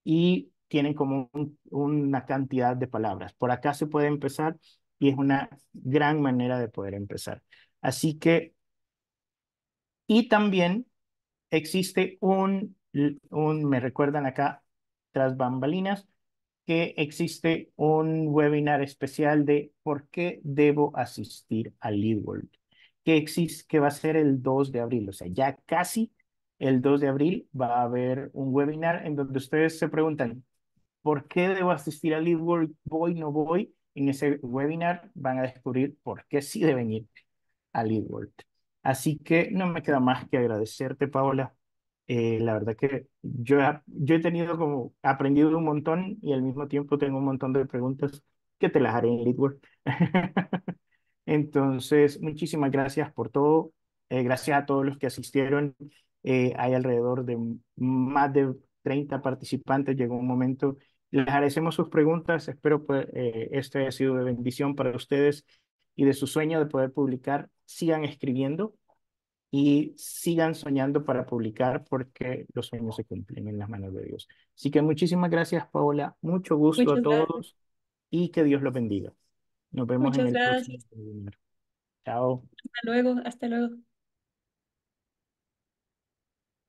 y tienen como una cantidad de palabras. Por acá se puede empezar y es una gran manera de poder empezar. Así que, y también existe un, un me recuerdan acá, tras bambalinas, que existe un webinar especial de por qué debo asistir al Leadworld que, existe, que va a ser el 2 de abril, o sea, ya casi el 2 de abril va a haber un webinar en donde ustedes se preguntan, ¿por qué debo asistir a LeadWorld ¿Voy, no voy? En ese webinar van a descubrir por qué sí deben ir a LeadWorld Así que no me queda más que agradecerte, Paola. Eh, la verdad que yo, yo he tenido como aprendido un montón y al mismo tiempo tengo un montón de preguntas que te las haré en Leadword. Entonces, muchísimas gracias por todo. Eh, gracias a todos los que asistieron. Eh, hay alrededor de más de 30 participantes. Llegó un momento. Les agradecemos sus preguntas. Espero que eh, esto haya sido de bendición para ustedes y de su sueño de poder publicar. Sigan escribiendo y sigan soñando para publicar porque los sueños se cumplen en las manos de Dios. Así que muchísimas gracias, Paola. Mucho gusto a todos y que Dios los bendiga. Nos vemos en el próximo Chao. Hasta luego, hasta luego.